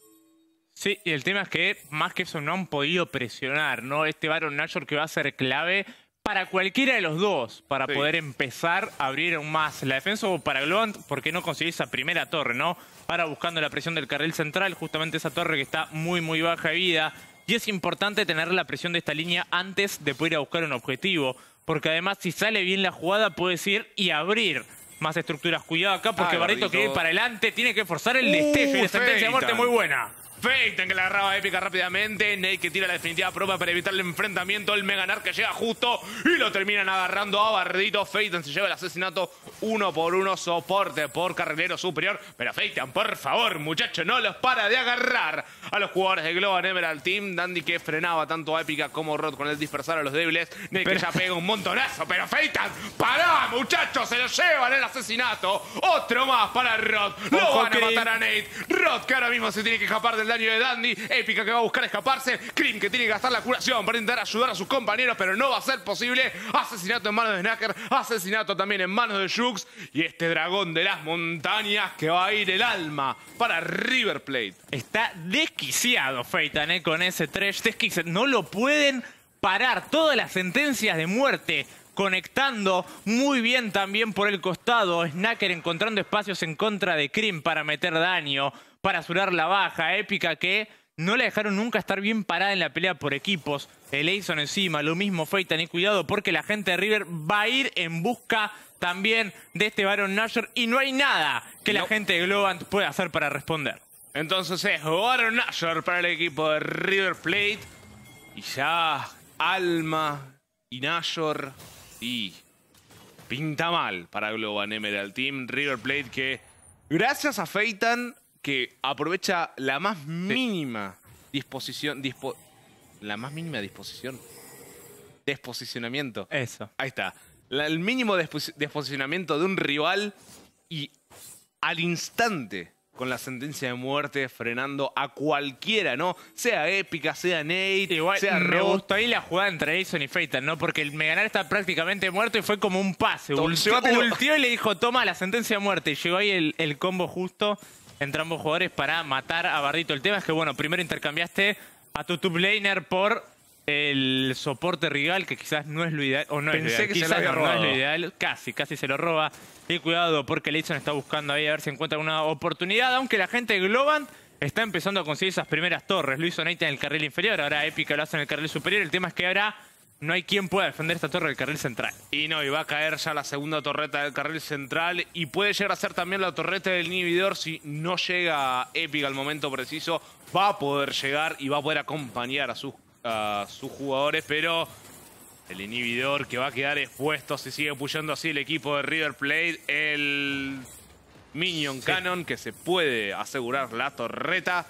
Sí, y el tema es que más que eso no han podido presionar, ¿no? Este Baron Nashor que va a ser clave para cualquiera de los dos, para poder empezar a abrir aún más la defensa o para Glont porque no conseguí esa primera torre, ¿no? Para buscando la presión del carril central, justamente esa torre que está muy, muy baja de vida. Y es importante tener la presión de esta línea antes de poder ir a buscar un objetivo, porque además si sale bien la jugada puedes ir y abrir más estructuras. Cuidado acá porque Ay, Barrito quiere ir para adelante, tiene que forzar el uh, destello y la sentencia de muerte muy buena. Fake que la agarraba épica rápidamente. Nate que tira la definitiva propia para evitar el enfrentamiento. El Meganar que llega justo y lo terminan agarrando a Bardito. Feitan se lleva el asesinato uno por uno. Soporte por carrilero superior. Pero Feitan, por favor, muchacho, no los para de agarrar a los jugadores de Global Emerald Team. Dandy que frenaba tanto a Épica como Rod con el dispersar a los débiles. Nate que ya pega un montonazo. Pero Feitan, pará, muchachos, se lo llevan el asesinato. Otro más para Rod. Lo van a matar a Nate. Rod que ahora mismo se tiene que escapar del daño de Dandy. Épica que va a buscar escaparse. Krim que tiene que gastar la curación para intentar ayudar a sus compañeros, pero no va a ser posible. Asesinato en manos de Snacker. Asesinato también en manos de Jux. Y este dragón de las montañas que va a ir el alma para River Plate. Está desquiciado Feitan eh, con ese trash. Desquiciado. No lo pueden parar. Todas las sentencias de muerte conectando muy bien también por el costado. Snacker encontrando espacios en contra de Krim para meter daño para surar la baja épica que no le dejaron nunca estar bien parada en la pelea por equipos. El Aison encima, lo mismo Feitan y cuidado porque la gente de River va a ir en busca también de este Baron Nashor y no hay nada que la gente de Globant pueda hacer para responder. Entonces es Baron Nashor para el equipo de River Plate y ya Alma y Nashor y pinta mal para Global Emerald Team River Plate que gracias a Feitan que aprovecha la más mínima disposición, la más mínima disposición, desposicionamiento. Eso. Ahí está. el mínimo desposicionamiento de un rival y al instante con la sentencia de muerte frenando a cualquiera, ¿no? Sea épica, sea Nate, Igual, sea Me ahí la jugada entre Jason y Feitan, ¿no? Porque el Meganar está prácticamente muerto y fue como un pase. Ultió, y le dijo, toma la sentencia de muerte. Y llegó ahí el combo justo entre ambos jugadores para matar a Barrito. El tema es que, bueno, primero intercambiaste a tu top por el soporte rigal, que quizás no es lo ideal. O no Pensé que se lo había ideal. Casi, casi se lo roba. Y cuidado, porque Leitson está buscando ahí a ver si encuentra alguna oportunidad, aunque la gente de Globan está empezando a conseguir esas primeras torres. Lo hizo en el carril inferior, ahora Epic lo hace en el carril superior. El tema es que ahora no hay quien pueda defender esta torre del carril central. Y no, y va a caer ya la segunda torreta del carril central y puede llegar a ser también la torreta del inhibidor si no llega épica al momento preciso. Va a poder llegar y va a poder acompañar a sus, sus jugadores, pero el inhibidor que va a quedar expuesto si sigue puyendo así el equipo de River Plate. El Minion Cannon que se puede asegurar la torreta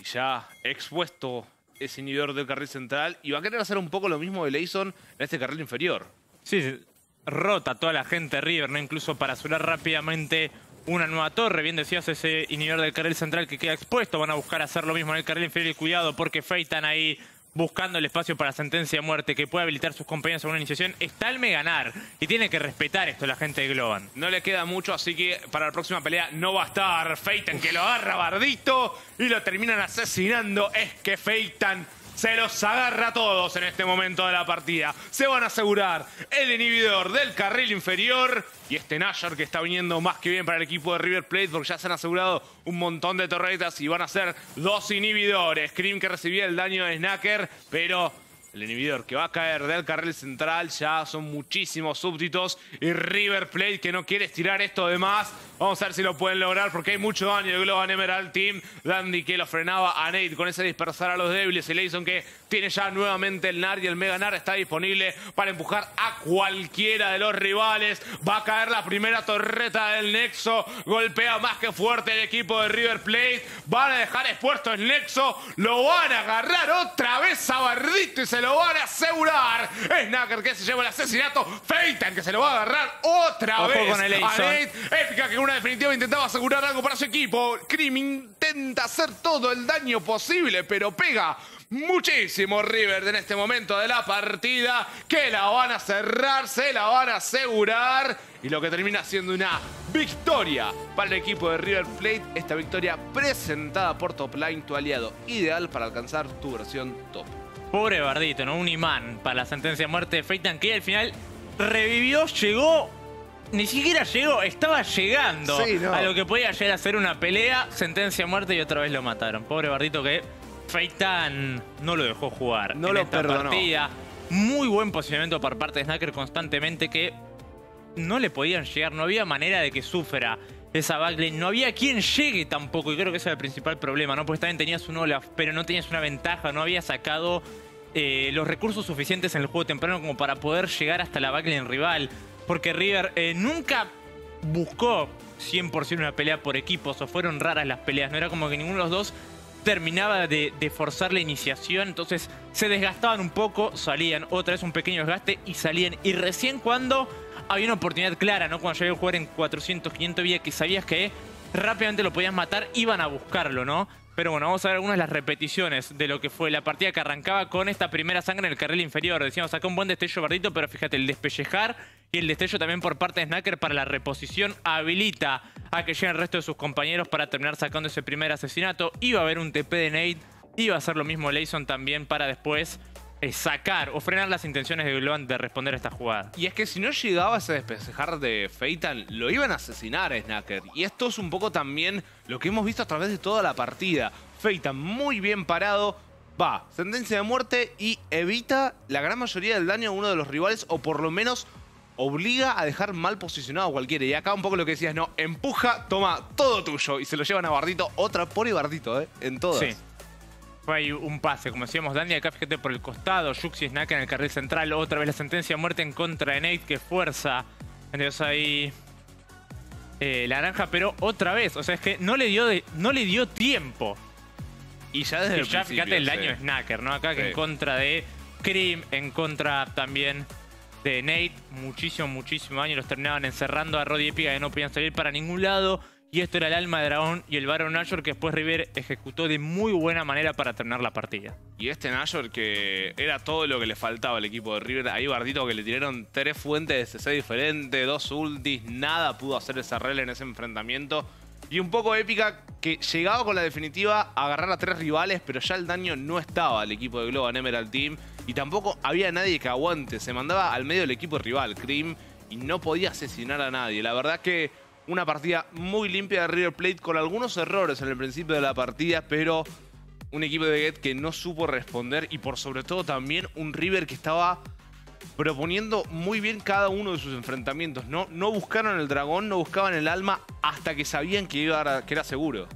y ya expuesto ese inhibidor del carril central y va a querer hacer un poco lo mismo de Leison en este carril inferior. Sí, rota toda la gente River, ¿no? Incluso para azular rápidamente una nueva torre. Bien decías, ese inhibidor del carril central que queda expuesto. Van a buscar hacer lo mismo en el carril inferior y cuidado porque Feitan ahí buscando el espacio para sentencia de muerte que pueda habilitar sus compañeros a una iniciación, está al me ganar. Y tiene que respetar esto la gente de Globan. No le queda mucho, así que para la próxima pelea no va a estar Feitan, que lo agarra Bardito y lo terminan asesinando. Es que Feitan se los agarra a todos en este momento de la partida. Se van a asegurar el inhibidor del carril inferior y este Nayer que está viniendo más que bien para el equipo de River Plate porque ya se han asegurado un montón de torretas y van a ser dos inhibidores. Krim que recibía el daño de Snacker, pero el inhibidor que va a caer del carril central. Ya son muchísimos súbditos. Y River Plate que no quiere estirar esto de más. Vamos a ver si lo pueden lograr porque hay mucho daño de Global Emerald Team. Dandy que lo frenaba a Nate con ese dispersar a los débiles. Y hizo que tiene ya nuevamente el NAR y el Mega NAR está disponible para empujar a cualquiera de los rivales. Va a caer la primera torreta del Nexo. Golpea más que fuerte el equipo de River Plate. Van a dejar expuesto el Nexo. Lo van a agarrar otra vez a Bardito y se lo lo van a asegurar. Snacker que se lleva el asesinato. Feitan que se lo va a agarrar otra vez. Con el Épica que en una definitiva intentaba asegurar algo para su equipo. Krim intenta hacer todo el daño posible, pero pega muchísimo River en este momento de la partida, que la van a cerrar, se la van a asegurar y lo que termina siendo una victoria para el equipo de River Plate, esta victoria presentada por Topline, tu aliado ideal para alcanzar tu versión top. Pobre Bardito, ¿no? Un imán para la sentencia de muerte de Feitan, que al final revivió, llegó. Ni siquiera llegó, estaba llegando a lo que podía llegar a ser una pelea, sentencia a muerte y otra vez lo mataron. Pobre Bardito que Feitan no lo dejó jugar no lo esta perdonó. Muy buen posicionamiento por parte de Snacker constantemente que no le podían llegar, no había manera de que sufra esa backline. No había quien llegue tampoco, y creo que ese era el principal problema, ¿no? pues también tenías un Olaf, pero no tenías una ventaja, no había sacado eh, los recursos suficientes en el juego temprano como para poder llegar hasta la backline rival. Porque River eh, nunca buscó 100% una pelea por equipos, o fueron raras las peleas, no era como que ninguno de los dos terminaba de, de, forzar la iniciación, entonces se desgastaban un poco, salían otra vez un pequeño desgaste y salían. Y recién cuando había una oportunidad clara, ¿no? Cuando llegué a jugar en 400, 500 vía que sabías que rápidamente lo podías matar, iban a buscarlo, ¿no? Pero bueno, vamos a ver algunas de las repeticiones de lo que fue la partida que arrancaba con esta primera sangre en el carril inferior. Decíamos, sacó un buen destello verdito, pero fíjate, el despellejar y el destello también por parte de Snacker para la reposición habilita a que lleguen el resto de sus compañeros para terminar sacando ese primer asesinato. Iba a haber un TP de Nate, iba a ser lo mismo Layson también para después sacar o frenar las intenciones de Globan de responder a esta jugada. Y es que si no llegaba a despejar de Feitan, lo iban a asesinar a Snacker. Y esto es un poco también lo que hemos visto a través de toda la partida. Feitan, muy bien parado, va, sentencia de muerte y evita la gran mayoría del daño a uno de los rivales o por lo menos obliga a dejar mal posicionado a cualquiera. Y acá un poco lo que decías, no, empuja, toma, todo tuyo. Y se lo llevan a Bardito, otra por y Bardito, ¿eh? En todas. Fue ahí un pase, como decíamos Dani, acá fíjate por el costado, Yuxi Snack en el carril central, otra vez la sentencia de muerte en contra de Nate, que fuerza. Entonces ahí eh, la naranja, pero otra vez, o sea, es que no le dio, no le dio tiempo. Y ya desde el ya fíjate el daño de Snacker, ¿no? Acá que en contra de Cream, en contra también de Nate, muchísimo, muchísimo daño. Los terminaban encerrando a Roddy Epica que no podían salir para ningún lado. Y esto era el alma de Dragón y el Baron Nashor que después River ejecutó de muy buena manera para terminar la partida. Y este Nashor que era todo lo que le faltaba al equipo de River. Ahí Bardito que le tiraron tres fuentes de CC diferente, dos ultis, nada pudo hacer esa rel en ese enfrentamiento. Y un poco épica que llegaba con la definitiva a agarrar a tres rivales, pero ya el daño no estaba al equipo de Global Emerald Team. Y tampoco había nadie que aguante, se mandaba al medio del equipo rival, Cream, y no podía asesinar a nadie. La verdad que una partida muy limpia de River Plate con algunos errores en el principio de la partida, pero un equipo de Get que no supo responder y por sobre todo también un River que estaba proponiendo muy bien cada uno de sus enfrentamientos. No, no buscaron el dragón, no buscaban el alma hasta que sabían que, iba que era seguro.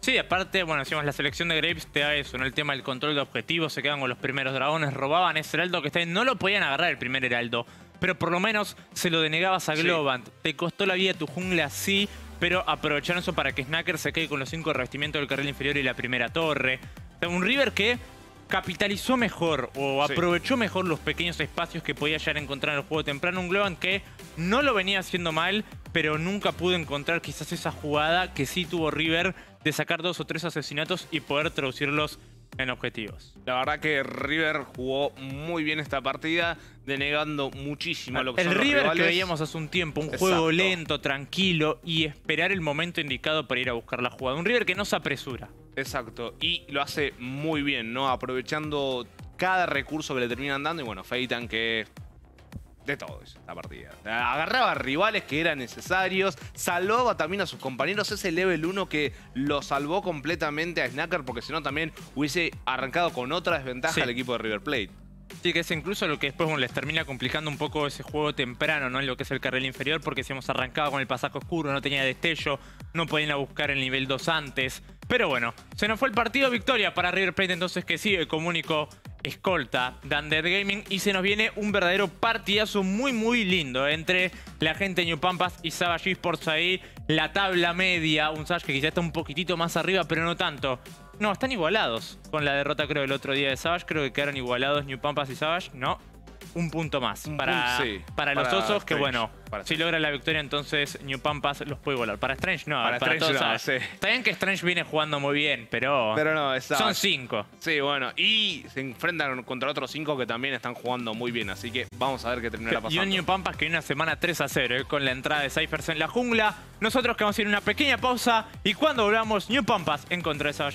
Sí, aparte, bueno, decíamos, la selección de Graves te da eso, en ¿no? El tema del control de objetivos, se quedan con los primeros dragones, robaban ese heraldo que está ahí, no lo podían agarrar el primer heraldo pero por lo menos se lo denegabas a Globant. Te costó la vida tu jungla, sí, pero aprovecharon eso para que Snacker se quede con los cinco revestimientos del carril inferior y la primera torre. un River que capitalizó mejor o aprovechó mejor los pequeños espacios que podía ya encontrar en el juego temprano. Un Globant que no lo venía haciendo mal, pero nunca pudo encontrar quizás esa jugada que sí tuvo River de sacar dos o tres asesinatos y poder traducirlos en objetivos. La verdad que River jugó muy bien esta partida, denegando muchísimo lo que El River que veíamos hace un tiempo, un juego lento, tranquilo y esperar el momento indicado para ir a buscar la jugada. Un River que no se apresura. Exacto, y lo hace muy bien, ¿no? Aprovechando cada recurso que le terminan dando y bueno, Feitan que de todos la partida. Agarraba rivales que eran necesarios, salvaba también a sus compañeros. Ese level 1 que lo salvó completamente a Snacker porque si no también hubiese arrancado con otra desventaja al equipo de River Plate. Sí, que es incluso lo que después les termina complicando un poco ese juego temprano, ¿no? En lo que es el carril inferior, porque si hemos arrancado con el pasaje oscuro, no tenía destello, no podían ir a buscar el nivel 2 antes. Pero bueno, se nos fue el partido, victoria para River Plate entonces que sigue comunico escolta de Undead Gaming y se nos viene un verdadero partidazo muy muy lindo ¿eh? entre la gente de New Pampas y Savage Esports ahí, la tabla media, un Savage que quizá está un poquitito más arriba pero no tanto. No, están igualados con la derrota creo el otro día de Savage, creo que quedaron igualados New Pampas y Savage, no, un punto más para, para, los osos, que bueno, si logra la victoria entonces New Pampas los puede volar. Para Strange no, para, Strange No, Está bien que Strange viene jugando muy bien, pero, pero no, son cinco. Sí, bueno, y se enfrentan contra otros cinco que también están jugando muy bien, así que vamos a ver qué terminará pasando. Y un New Pampas que viene una semana 3 a 0 eh, con la entrada de Cyphers en la jungla. Nosotros que vamos a ir a una pequeña pausa y cuando volvamos New Pampas en contra de